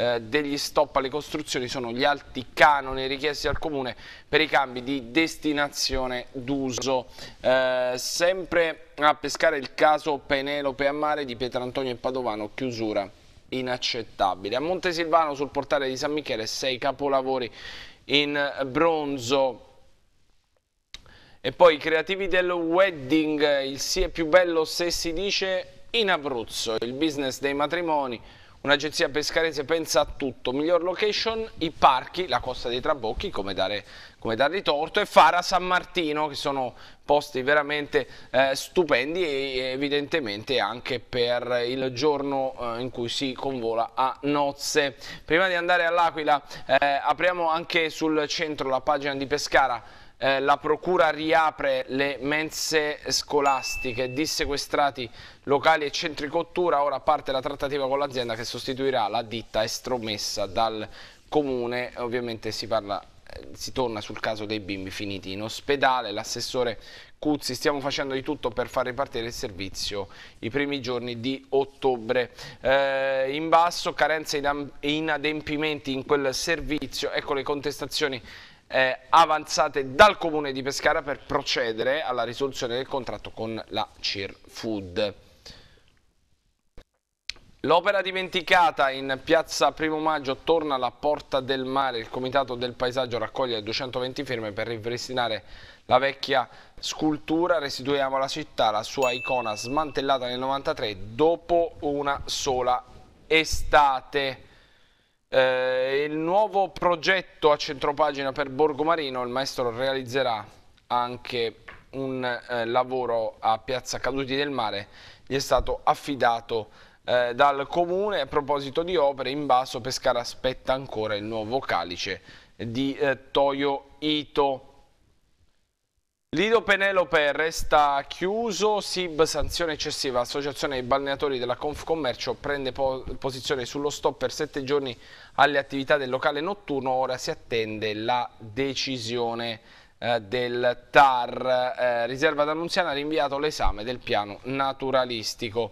S1: eh, degli stop alle costruzioni sono gli alti canoni richiesti al Comune per i cambi di destinazione d'uso. Eh, sempre a pescare il caso Penelope a mare di Pietrantonio e Padovano, chiusura inaccettabile. A Montesilvano sul portale di San Michele sei capolavori in bronzo. E poi i creativi del wedding, il sì è più bello se si dice in Abruzzo, il business dei matrimoni Un'agenzia pescarese pensa a tutto, miglior location, i parchi, la costa dei Trabocchi, come dare, come dargli torto, e Fara San Martino, che sono posti veramente eh, stupendi e evidentemente anche per il giorno eh, in cui si convola a nozze. Prima di andare all'Aquila eh, apriamo anche sul centro la pagina di Pescara eh, la procura riapre le mense scolastiche, dissequestrati locali e centri cottura, ora parte la trattativa con l'azienda che sostituirà la ditta estromessa dal comune, ovviamente si parla eh, si torna sul caso dei bimbi finiti in ospedale, l'assessore Cuzzi, stiamo facendo di tutto per far ripartire il servizio i primi giorni di ottobre. Eh, in basso, carenze e inadempimenti in quel servizio, ecco le contestazioni eh, avanzate dal Comune di Pescara per procedere alla risoluzione del contratto con la Cirfood. L'opera dimenticata in piazza Primo Maggio torna alla Porta del Mare. Il Comitato del Paesaggio raccoglie 220 firme per ripristinare la vecchia scultura. Restituiamo alla città la sua icona smantellata nel 93 dopo una sola estate. Eh, il nuovo progetto a centropagina per Borgomarino, il maestro realizzerà anche un eh, lavoro a Piazza Caduti del Mare, gli è stato affidato eh, dal Comune. A proposito di opere, in basso Pescara aspetta ancora il nuovo calice di eh, Toyo Ito. Lido Penelope resta chiuso, SIB sanzione eccessiva, associazione dei balneatori della Confcommercio prende po posizione sullo stop per sette giorni alle attività del locale notturno, ora si attende la decisione eh, del TAR. Eh, riserva d'Annunziana ha rinviato l'esame del piano naturalistico.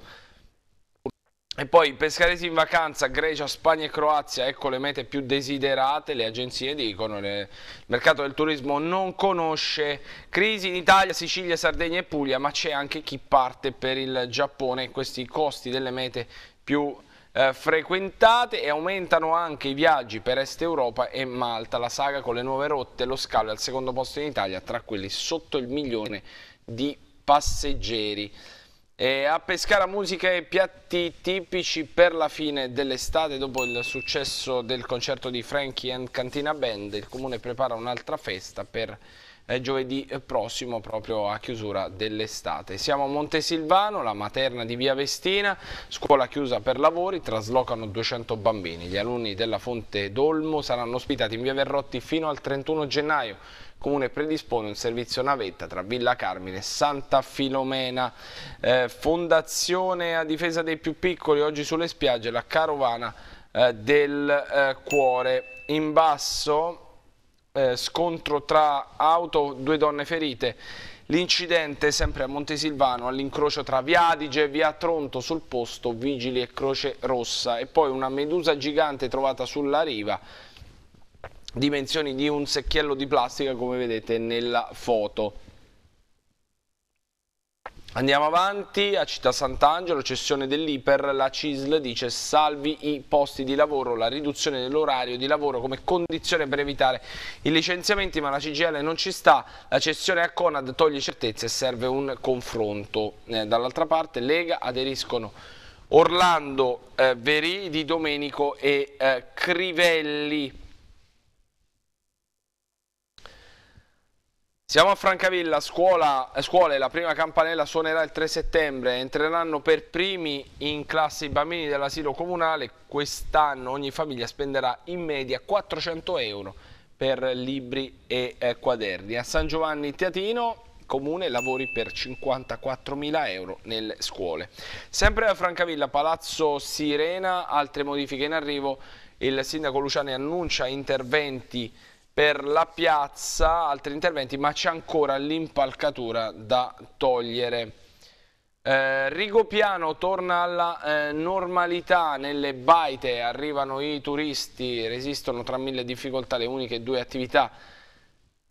S1: E poi pescaresi in vacanza, Grecia, Spagna e Croazia, ecco le mete più desiderate, le agenzie dicono, le... il mercato del turismo non conosce crisi in Italia, Sicilia, Sardegna e Puglia, ma c'è anche chi parte per il Giappone, questi costi delle mete più eh, frequentate e aumentano anche i viaggi per Est Europa e Malta, la saga con le nuove rotte, lo scalo è al secondo posto in Italia tra quelli sotto il milione di passeggeri. E a Pescara musica e piatti tipici per la fine dell'estate dopo il successo del concerto di Frankie and Cantina Band il comune prepara un'altra festa per eh, giovedì prossimo proprio a chiusura dell'estate siamo a Montesilvano, la materna di Via Vestina scuola chiusa per lavori traslocano 200 bambini gli alunni della Fonte d'Olmo saranno ospitati in Via Verrotti fino al 31 gennaio Comune predispone un servizio navetta tra Villa Carmine e Santa Filomena. Eh, fondazione a difesa dei più piccoli, oggi sulle spiagge la carovana eh, del eh, cuore. In basso eh, scontro tra auto, due donne ferite. L'incidente sempre a Montesilvano all'incrocio tra Via Adige e Via Tronto sul posto Vigili e Croce Rossa e poi una medusa gigante trovata sulla riva dimensioni di un secchiello di plastica come vedete nella foto. Andiamo avanti a Città Sant'Angelo, cessione dell'Iper, la CISL dice salvi i posti di lavoro, la riduzione dell'orario di lavoro come condizione per evitare i licenziamenti, ma la CGL non ci sta, la cessione a Conad toglie certezze e serve un confronto. Eh, Dall'altra parte Lega aderiscono Orlando, eh, Verì, Di Domenico e eh, Crivelli. Siamo a Francavilla, scuola, eh, scuole, la prima campanella suonerà il 3 settembre, entreranno per primi in classe i bambini dell'asilo comunale, quest'anno ogni famiglia spenderà in media 400 euro per libri e eh, quaderni. A San Giovanni Teatino comune lavori per 54 mila euro nelle scuole. Sempre a Francavilla, Palazzo Sirena, altre modifiche in arrivo, il sindaco Luciani annuncia interventi per la piazza, altri interventi, ma c'è ancora l'impalcatura da togliere. Eh, Rigopiano torna alla eh, normalità nelle baite, arrivano i turisti, resistono tra mille difficoltà le uniche due attività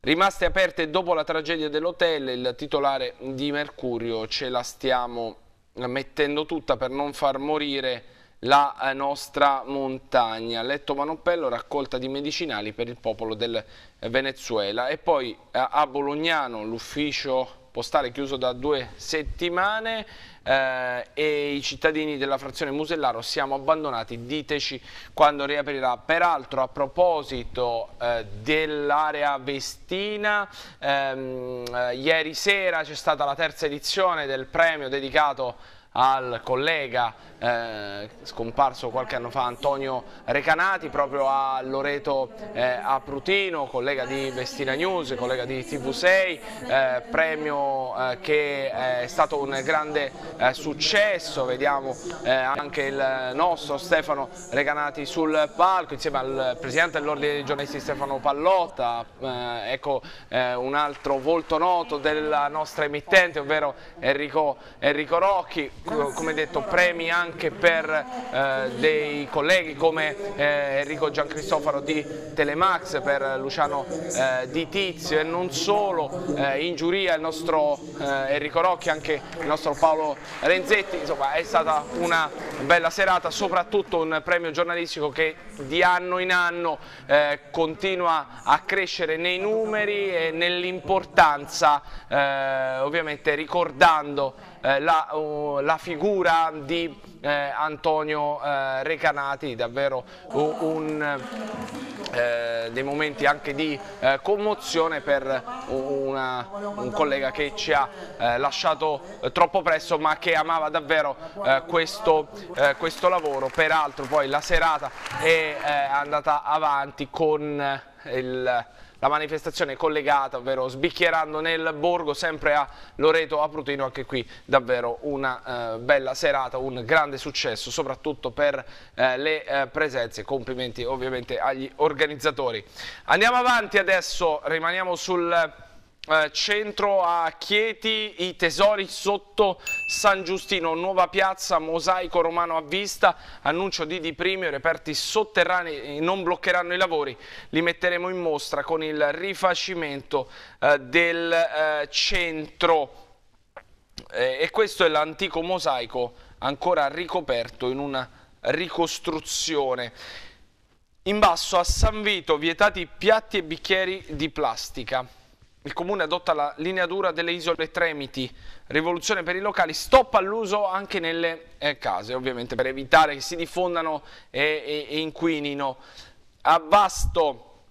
S1: rimaste aperte dopo la tragedia dell'hotel. Il titolare di Mercurio ce la stiamo mettendo tutta per non far morire la eh, nostra montagna. Letto Manopello, raccolta di medicinali per il popolo del Venezuela. E poi eh, a Bolognano l'ufficio postale chiuso da due settimane eh, e i cittadini della frazione Musellaro siamo abbandonati, diteci quando riaprirà. Peraltro a proposito eh, dell'area Vestina, ehm, eh, ieri sera c'è stata la terza edizione del premio dedicato al collega eh, scomparso qualche anno fa Antonio Recanati, proprio a Loreto eh, Aprutino, collega di Vestina News, collega di TV6, eh, premio eh, che eh, è stato un grande eh, successo, vediamo anche il nostro Stefano Recanati sul palco insieme al presidente dell'Ordine dei giornalisti Stefano Pallotta, ecco un altro volto noto della nostra emittente ovvero Enrico, Enrico Rocchi come detto premi anche per eh, dei colleghi come eh, Enrico Giancristofaro di Telemax, per Luciano eh, Di Tizio e non solo eh, in giuria il nostro eh, Enrico Rocchi, anche il nostro Paolo Renzetti, insomma è stata una bella serata, soprattutto un premio giornalistico che di anno in anno eh, continua a crescere nei numeri e nell'importanza, ovviamente ricordando eh, la, uh, la, figura di eh, Antonio eh, Recanati, davvero un, un eh, dei momenti anche di eh, commozione per una, un collega che ci ha lasciato troppo presto ma che amava davvero questo, questo, lavoro, peraltro poi la serata è andata avanti con il la manifestazione collegata, ovvero sbicchierando nel borgo, sempre a Loreto Aprutino, anche qui davvero una eh, bella serata, un grande successo, soprattutto per eh, le eh, presenze, complimenti ovviamente agli organizzatori. Andiamo avanti adesso, rimaniamo sul eh, centro a Chieti, i tesori sotto San Giustino, nuova piazza, mosaico romano a vista, annuncio di Di Primio, i reperti sotterranei eh, non bloccheranno i lavori, li metteremo in mostra con il rifacimento eh, del eh, centro eh, e questo è l'antico mosaico ancora ricoperto in una ricostruzione. In basso a San Vito vietati piatti e bicchieri di plastica. Il comune adotta la linea dura delle isole Tremiti, rivoluzione per i locali, stop all'uso anche nelle eh, case, ovviamente per evitare che si diffondano e, e, e inquinino. A Vasto,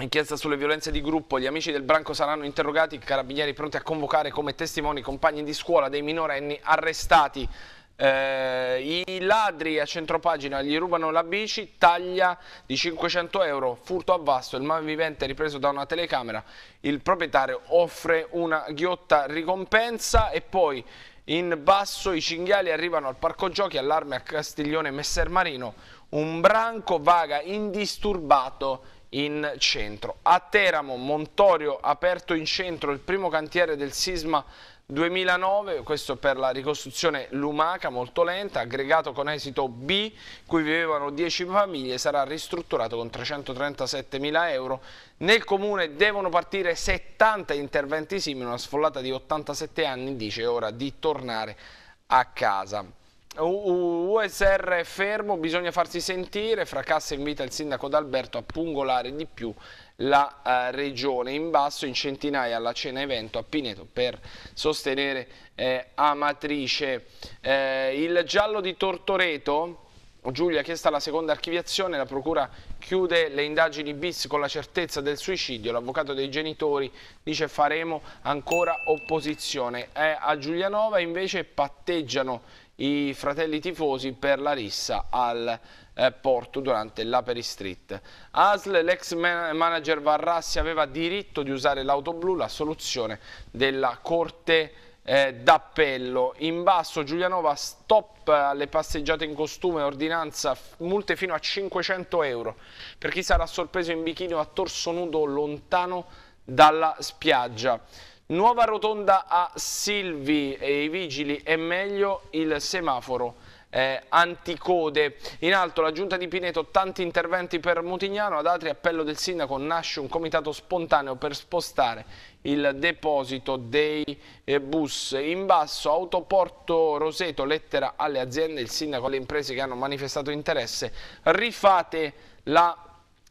S1: inchiesta sulle violenze di gruppo, gli amici del branco saranno interrogati, i carabinieri pronti a convocare come testimoni compagni di scuola dei minorenni arrestati. Eh, I ladri a centropagina gli rubano la bici, taglia di 500 euro, furto a vasto, il malvivente ripreso da una telecamera, il proprietario offre una ghiotta ricompensa e poi in basso i cinghiali arrivano al parco giochi, allarme a Castiglione Messer Marino, un branco vaga indisturbato in centro. A Teramo, Montorio, aperto in centro il primo cantiere del sisma 2009, questo per la ricostruzione Lumaca, molto lenta, aggregato con esito B, cui vivevano 10 famiglie, sarà ristrutturato con 337 mila euro. Nel comune devono partire 70 interventi simili, una sfollata di 87 anni dice ora di tornare a casa. USR è fermo, bisogna farsi sentire, Fracassa invita il sindaco D'Alberto a pungolare di più la uh, regione in basso in centinaia alla cena evento a Pineto per sostenere eh, Amatrice. Eh, il giallo di Tortoreto, Giulia ha chiesto la seconda archiviazione, la procura chiude le indagini bis con la certezza del suicidio, l'avvocato dei genitori dice faremo ancora opposizione. Eh, a Giulianova invece patteggiano i fratelli tifosi per la rissa al eh, Porto durante l'Aper Street. ASL, l'ex manager Varrassi aveva diritto di usare l'auto blu, la soluzione della Corte eh, d'appello. In basso Giulianova stop alle passeggiate in costume, ordinanza multe fino a 500 euro per chi sarà sorpreso in bichino a torso nudo lontano dalla spiaggia. Nuova rotonda a Silvi e i vigili è meglio il semaforo. Eh, anticode. In alto la giunta di Pineto, tanti interventi per Mutignano, ad altri appello del sindaco, nasce un comitato spontaneo per spostare il deposito dei eh, bus. In basso autoporto Roseto, lettera alle aziende, il sindaco alle imprese che hanno manifestato interesse, rifate la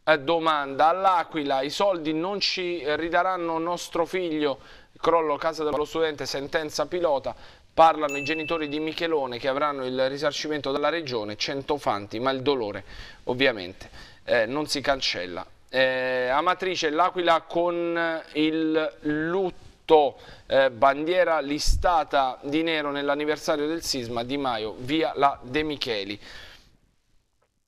S1: eh, domanda all'Aquila, i soldi non ci eh, ridaranno nostro figlio crollo casa dello studente, sentenza pilota, parlano i genitori di Michelone che avranno il risarcimento dalla regione, 100 fanti, ma il dolore ovviamente eh, non si cancella. Eh, Amatrice, l'Aquila con il lutto, eh, bandiera listata di nero nell'anniversario del sisma, Di Maio, via la De Micheli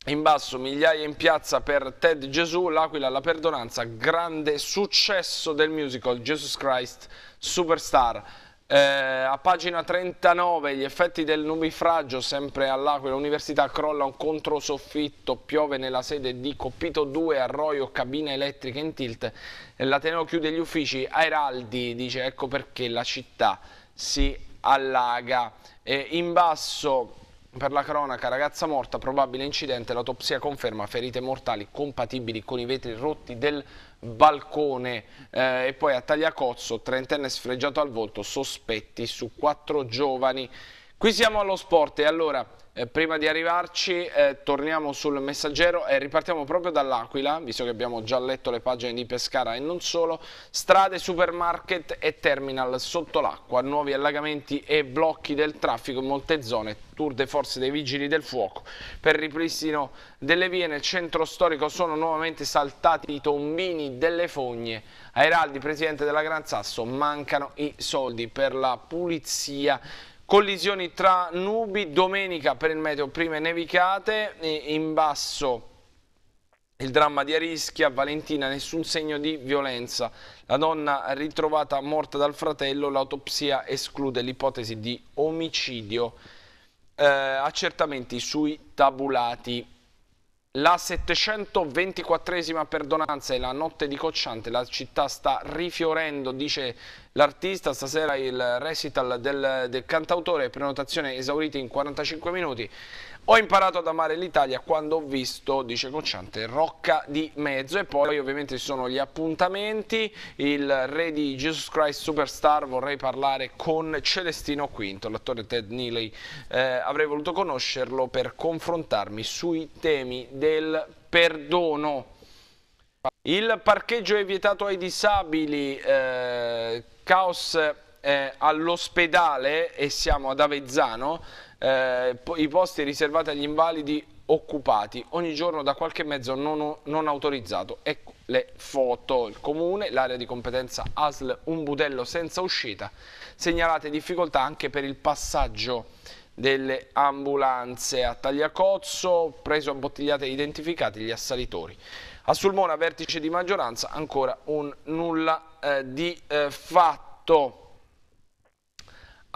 S1: in basso, migliaia in piazza per Ted Gesù, L'Aquila alla perdonanza, grande successo del musical Jesus Christ Superstar. Eh, a pagina 39 gli effetti del nubifragio sempre all'Aquila Università crolla un controsoffitto piove nella sede di Coppito 2 Arroio cabina elettrica in tilt eh, l'Ateneo chiude gli uffici Airaldi dice ecco perché la città si allaga eh, in basso per la cronaca, ragazza morta, probabile incidente, l'autopsia conferma ferite mortali compatibili con i vetri rotti del balcone. Eh, e poi a Tagliacozzo, trentenne sfregiato al volto, sospetti su quattro giovani. Qui siamo allo sport e allora eh, prima di arrivarci eh, torniamo sul messaggero e ripartiamo proprio dall'Aquila, visto che abbiamo già letto le pagine di Pescara e non solo, strade, supermarket e terminal sotto l'acqua, nuovi allagamenti e blocchi del traffico in molte zone, tour de force dei vigili del fuoco. Per ripristino delle vie nel centro storico sono nuovamente saltati i tombini delle fogne. A Eraldi, presidente della Gran Sasso, mancano i soldi per la pulizia collisioni tra nubi, domenica per il meteo prime nevicate, in basso il dramma di Arischia, Valentina nessun segno di violenza, la donna ritrovata morta dal fratello, l'autopsia esclude l'ipotesi di omicidio, eh, accertamenti sui tabulati. La 724esima perdonanza è la notte di Cocciante, la città sta rifiorendo, dice l'artista, stasera il recital del, del cantautore, prenotazione esaurita in 45 minuti. Ho imparato ad amare l'Italia quando ho visto, dice Cocciante, Rocca di Mezzo e poi ovviamente ci sono gli appuntamenti, il re di Jesus Christ Superstar, vorrei parlare con Celestino V, l'attore Ted Neely, eh, avrei voluto conoscerlo per confrontarmi sui temi del perdono. Il parcheggio è vietato ai disabili, eh, caos eh, all'ospedale e siamo ad Avezzano, eh, i posti riservati agli invalidi occupati ogni giorno da qualche mezzo non, non autorizzato. Ecco le foto. Il comune, l'area di competenza ASL, un budello senza uscita. Segnalate difficoltà anche per il passaggio delle ambulanze a Tagliacozzo, preso a bottigliate identificati gli assalitori. A Sulmona, vertice di maggioranza, ancora un nulla eh, di eh, fatto.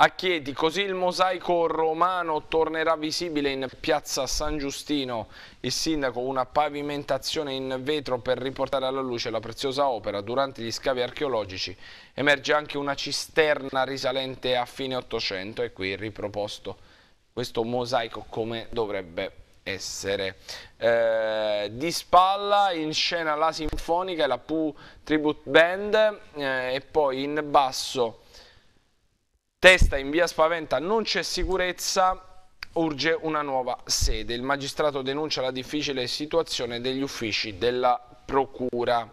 S1: A Chieti così il mosaico romano tornerà visibile in piazza San Giustino. Il sindaco una pavimentazione in vetro per riportare alla luce la preziosa opera. Durante gli scavi archeologici emerge anche una cisterna risalente a fine Ottocento e qui riproposto questo mosaico come dovrebbe essere. Eh, di spalla in scena la sinfonica e la Pooh Tribute Band eh, e poi in basso Testa in via Spaventa non c'è sicurezza, urge una nuova sede. Il magistrato denuncia la difficile situazione degli uffici della Procura.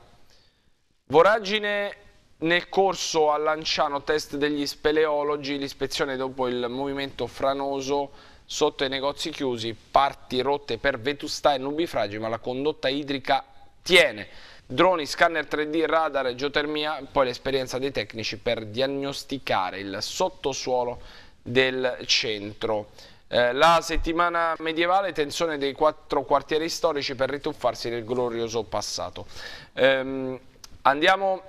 S1: Voragine nel corso a Lanciano test degli speleologi, l'ispezione dopo il movimento franoso sotto i negozi chiusi, parti rotte per vetustà e nubifragi, ma la condotta idrica tiene droni, scanner 3D, radar, geotermia, poi l'esperienza dei tecnici per diagnosticare il sottosuolo del centro. Eh, la settimana medievale, tensione dei quattro quartieri storici per rituffarsi nel glorioso passato. Ehm, andiamo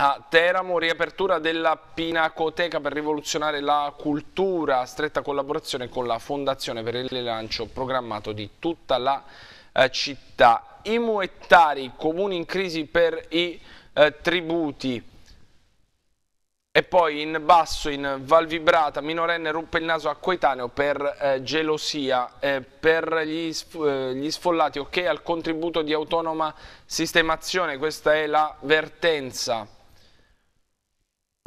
S1: a Teramo, riapertura della Pinacoteca per rivoluzionare la cultura, stretta collaborazione con la Fondazione per il rilancio programmato di tutta la eh, città i muettari, comuni in crisi per i eh, tributi. E poi in basso, in Val Vibrata, minorenne ruppe il naso a coetaneo per eh, gelosia, eh, per gli, eh, gli, sfollati, ok al contributo di autonoma sistemazione, questa è la vertenza.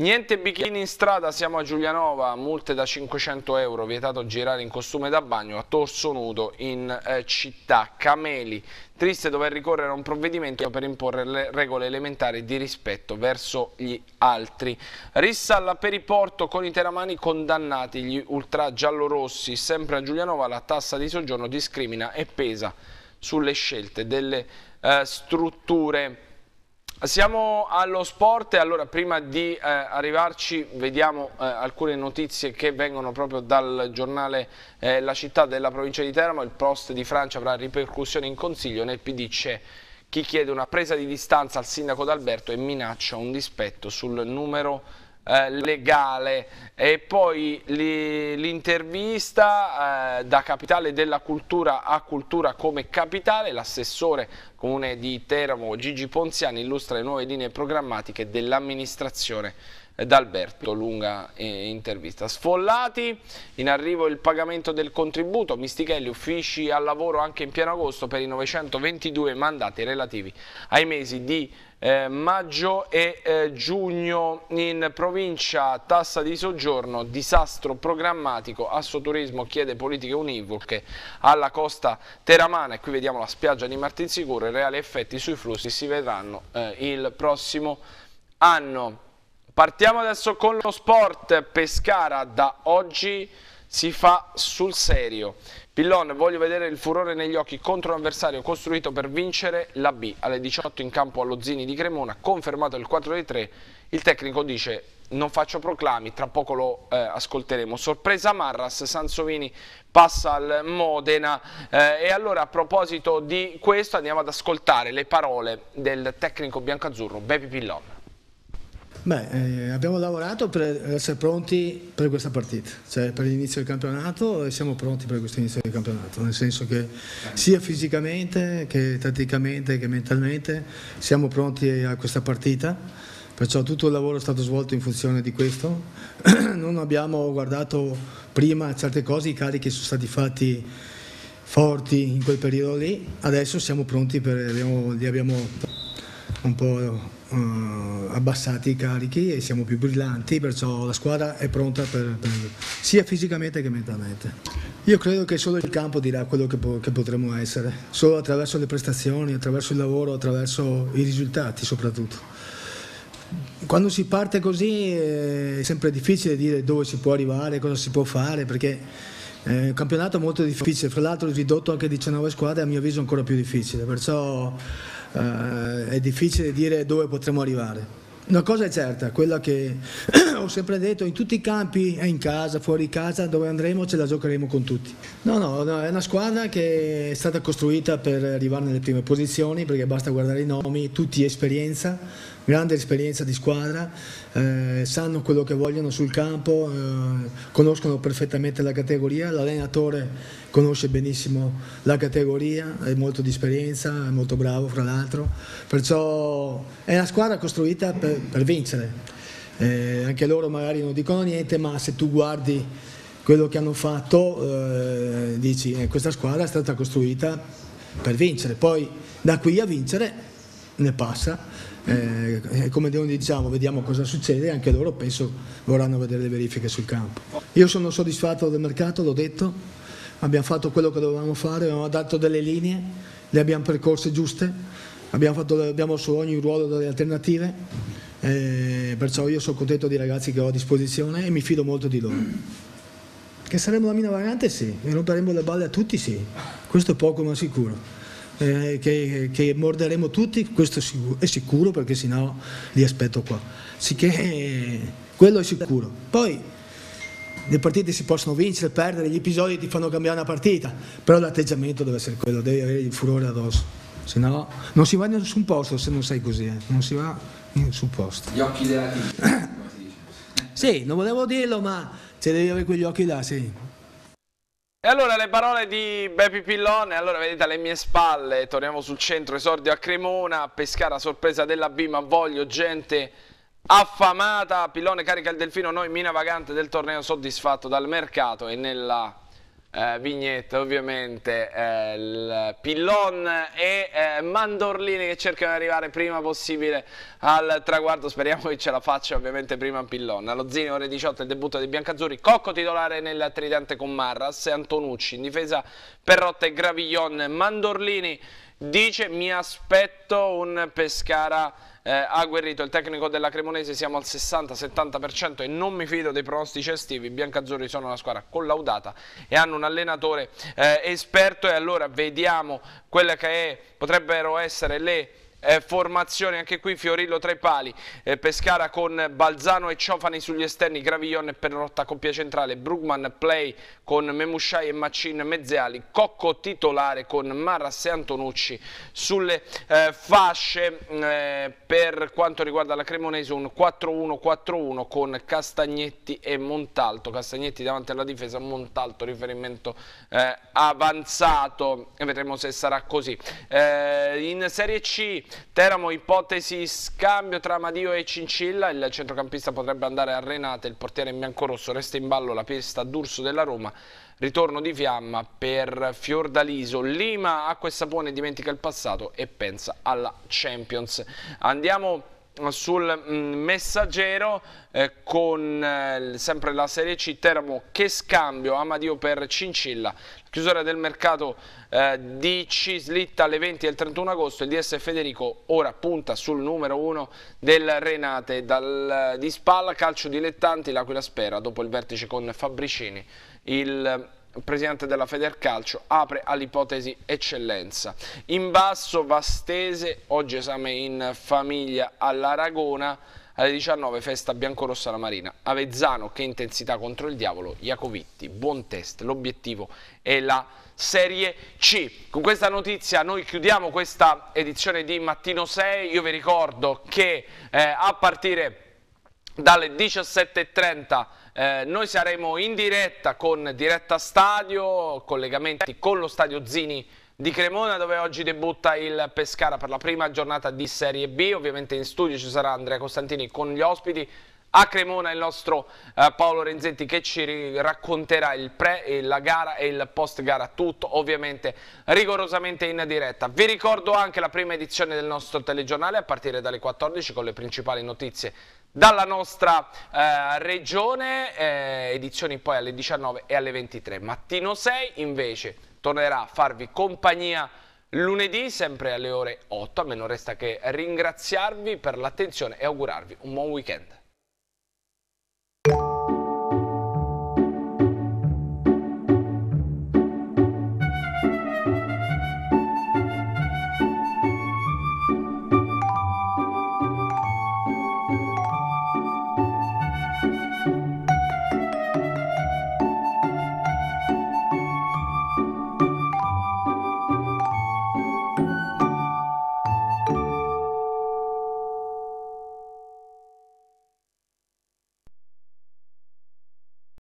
S1: Niente bikini in strada, siamo a Giulianova, multe da 500 euro, vietato girare in costume da bagno a torso nudo in eh, città. Cameli, triste dover ricorrere a un provvedimento per imporre le regole elementari di rispetto verso gli altri. Rissa alla periporto con i teramani condannati, gli ultra giallorossi, sempre a Giulianova la tassa di soggiorno discrimina e pesa sulle scelte delle eh, strutture siamo allo sport e allora prima di eh, arrivarci vediamo eh, alcune notizie che vengono proprio dal giornale eh, La città della provincia di Teramo, il post di Francia avrà ripercussioni in consiglio, nel PD c'è chi chiede una presa di distanza al sindaco d'Alberto e minaccia un dispetto sul numero eh, legale e poi l'intervista eh, da capitale della cultura a cultura come capitale, l'assessore comune di Teramo Gigi Ponziani illustra le nuove linee programmatiche dell'amministrazione eh, D'Alberto, lunga eh, intervista. Sfollati, in arrivo il pagamento del contributo, Mistichelli uffici al lavoro anche in pieno agosto per i 922 mandati relativi ai mesi di eh, maggio e eh, giugno in provincia, tassa di soggiorno, disastro programmatico, Assoturismo chiede politiche univoche alla costa teramana e qui vediamo la spiaggia di Martinsicuro, i reali effetti sui flussi si vedranno eh, il prossimo anno. Partiamo adesso con lo sport. Pescara da oggi si fa sul serio. Pillon, voglio vedere il furore negli occhi contro un avversario costruito per vincere la B. Alle 18 in campo allo Zini di Cremona, confermato il 4 dei 3. Il tecnico dice non faccio proclami, tra poco lo eh, ascolteremo. Sorpresa Marras, Sansovini passa al Modena. Eh, e allora a proposito di questo andiamo ad ascoltare le parole del tecnico biancazzurro Bepi Pillon.
S3: Beh, eh, abbiamo lavorato per eh, essere pronti per questa partita, cioè per l'inizio del campionato e siamo pronti per questo inizio del campionato, nel senso che sia fisicamente che tatticamente che mentalmente siamo pronti a questa partita, perciò tutto il lavoro è stato svolto in funzione di questo, non abbiamo guardato prima certe cose, i carichi sono stati fatti forti in quel periodo lì, adesso siamo pronti per, abbiamo, li abbiamo un po' eh, abbassati i carichi e siamo più brillanti, perciò la squadra è pronta per, per, sia fisicamente che mentalmente. Io credo che solo il campo dirà quello che, po che potremo essere, solo attraverso le prestazioni, attraverso il lavoro, attraverso i risultati soprattutto quando si parte così eh, è sempre difficile dire dove si può arrivare, cosa si può fare, perché eh, è un campionato molto difficile, fra l'altro ridotto anche 19 squadre a mio avviso ancora più difficile, perciò eh, è difficile dire dove potremo arrivare. Una cosa è certa, quella che ho sempre detto, in tutti i campi, in casa, fuori casa, dove andremo ce la giocheremo con tutti. No, no, no, è una squadra che è stata costruita per arrivare nelle prime posizioni, perché basta guardare i nomi, tutti esperienza grande esperienza di squadra, eh, sanno quello che vogliono sul campo, eh, conoscono perfettamente la categoria, l'allenatore conosce benissimo la categoria, è molto di esperienza, è molto bravo fra l'altro, perciò è una squadra costruita per, per vincere. Eh, anche loro magari non dicono niente, ma se tu guardi quello che hanno fatto, eh, dici eh, questa squadra è stata costruita per vincere, poi da qui a vincere ne passa eh, come noi diciamo vediamo cosa succede, anche loro penso vorranno vedere le verifiche sul campo. Io sono soddisfatto del mercato, l'ho detto, abbiamo fatto quello che dovevamo fare, abbiamo dato delle linee, le abbiamo percorse giuste, abbiamo, fatto, abbiamo su ogni ruolo delle alternative, eh, perciò io sono contento dei ragazzi che ho a disposizione e mi fido molto di loro. Che saremo la mina vagante sì, e romperemo le balle a tutti sì, questo è poco ma sicuro eh, che, che, morderemo tutti, questo è sicuro, è sicuro perché sennò li aspetto qua. Sicché eh, quello è sicuro. Poi le partite si possono vincere, perdere, gli episodi ti fanno cambiare una partita, però l'atteggiamento deve essere quello, devi avere il furore addosso, se no non si va in nessun posto se non sei così, eh. non si va in nessun posto. Gli occhi della tigre. sì, non volevo dirlo, ma se devi avere quegli occhi là, sì.
S1: E allora le parole di Bepi Pillone, allora vedete alle mie spalle, torniamo sul centro, esordio a Cremona, a Pescara sorpresa della B, ma voglio gente affamata, Pillone carica il delfino, noi mina vagante del torneo soddisfatto dal mercato e nella eh, Vignette, ovviamente eh, il Pillon e eh, Mandorlini che cercano di arrivare prima possibile al traguardo, speriamo che ce la faccia ovviamente prima Pillon. Allo Zini ore 18 il debutto di Biancazzurri, Cocco titolare nel tridente con Marras e Antonucci in difesa Perrotta e Graviglion, Mandorlini dice mi aspetto un Pescara eh, ha guerrito il tecnico della Cremonese, siamo al 60-70% e non mi fido dei pronostici estivi, i biancazzurri sono una squadra collaudata e hanno un allenatore eh, esperto e allora vediamo quelle che è, potrebbero essere le eh, formazioni, anche qui Fiorillo tra i pali, eh, Pescara con Balzano e Ciofani sugli esterni, Gravillon e Perrotta coppia centrale, Brugman play con Memusciai e Macin Mezzeali, Cocco titolare con Marras e Antonucci sulle eh, fasce mm, eh, per quanto riguarda la Cremonese un 4-1-4-1 con Castagnetti e Montalto, Castagnetti davanti alla difesa, Montalto riferimento eh, avanzato, e vedremo se sarà così. Eh, in Serie C Teramo, ipotesi scambio tra Amadio e Cincilla, il centrocampista potrebbe andare a Renate, il portiere in biancorosso resta in ballo la pista d'Urso della Roma, ritorno di fiamma per Fiordaliso, Lima acqua e sapone dimentica il passato e pensa alla Champions. Andiamo sul mm, messaggero eh, con eh, sempre la Serie C Teramo che scambio Amadio per Cincilla Chiusura del mercato eh, di Cislitta alle 20 e il 31 agosto, il DS Federico ora punta sul numero 1 del Renate dal, di spalla, calcio dilettanti, l'Aquila spera dopo il vertice con Fabricini, il presidente della Federcalcio apre all'ipotesi eccellenza. In basso Vastese, oggi esame in famiglia all'Aragona, alle 19 festa biancorossa alla Marina, Avezzano che intensità contro il diavolo, Iacovitti, buon test, l'obiettivo è la Serie C. Con questa notizia noi chiudiamo questa edizione di Mattino 6, io vi ricordo che eh, a partire dalle 17.30 eh, noi saremo in diretta con Diretta Stadio, collegamenti con lo stadio Zini di Cremona dove oggi debutta il Pescara per la prima giornata di Serie B. Ovviamente in studio ci sarà Andrea Costantini con gli ospiti. A Cremona il nostro eh, Paolo Renzetti che ci racconterà il pre, la gara e il post gara, tutto ovviamente rigorosamente in diretta. Vi ricordo anche la prima edizione del nostro telegiornale a partire dalle 14 con le principali notizie dalla nostra eh, regione, eh, edizioni poi alle 19 e alle 23. Mattino 6 invece tornerà a farvi compagnia lunedì sempre alle ore 8, a me non resta che ringraziarvi per l'attenzione e augurarvi un buon weekend.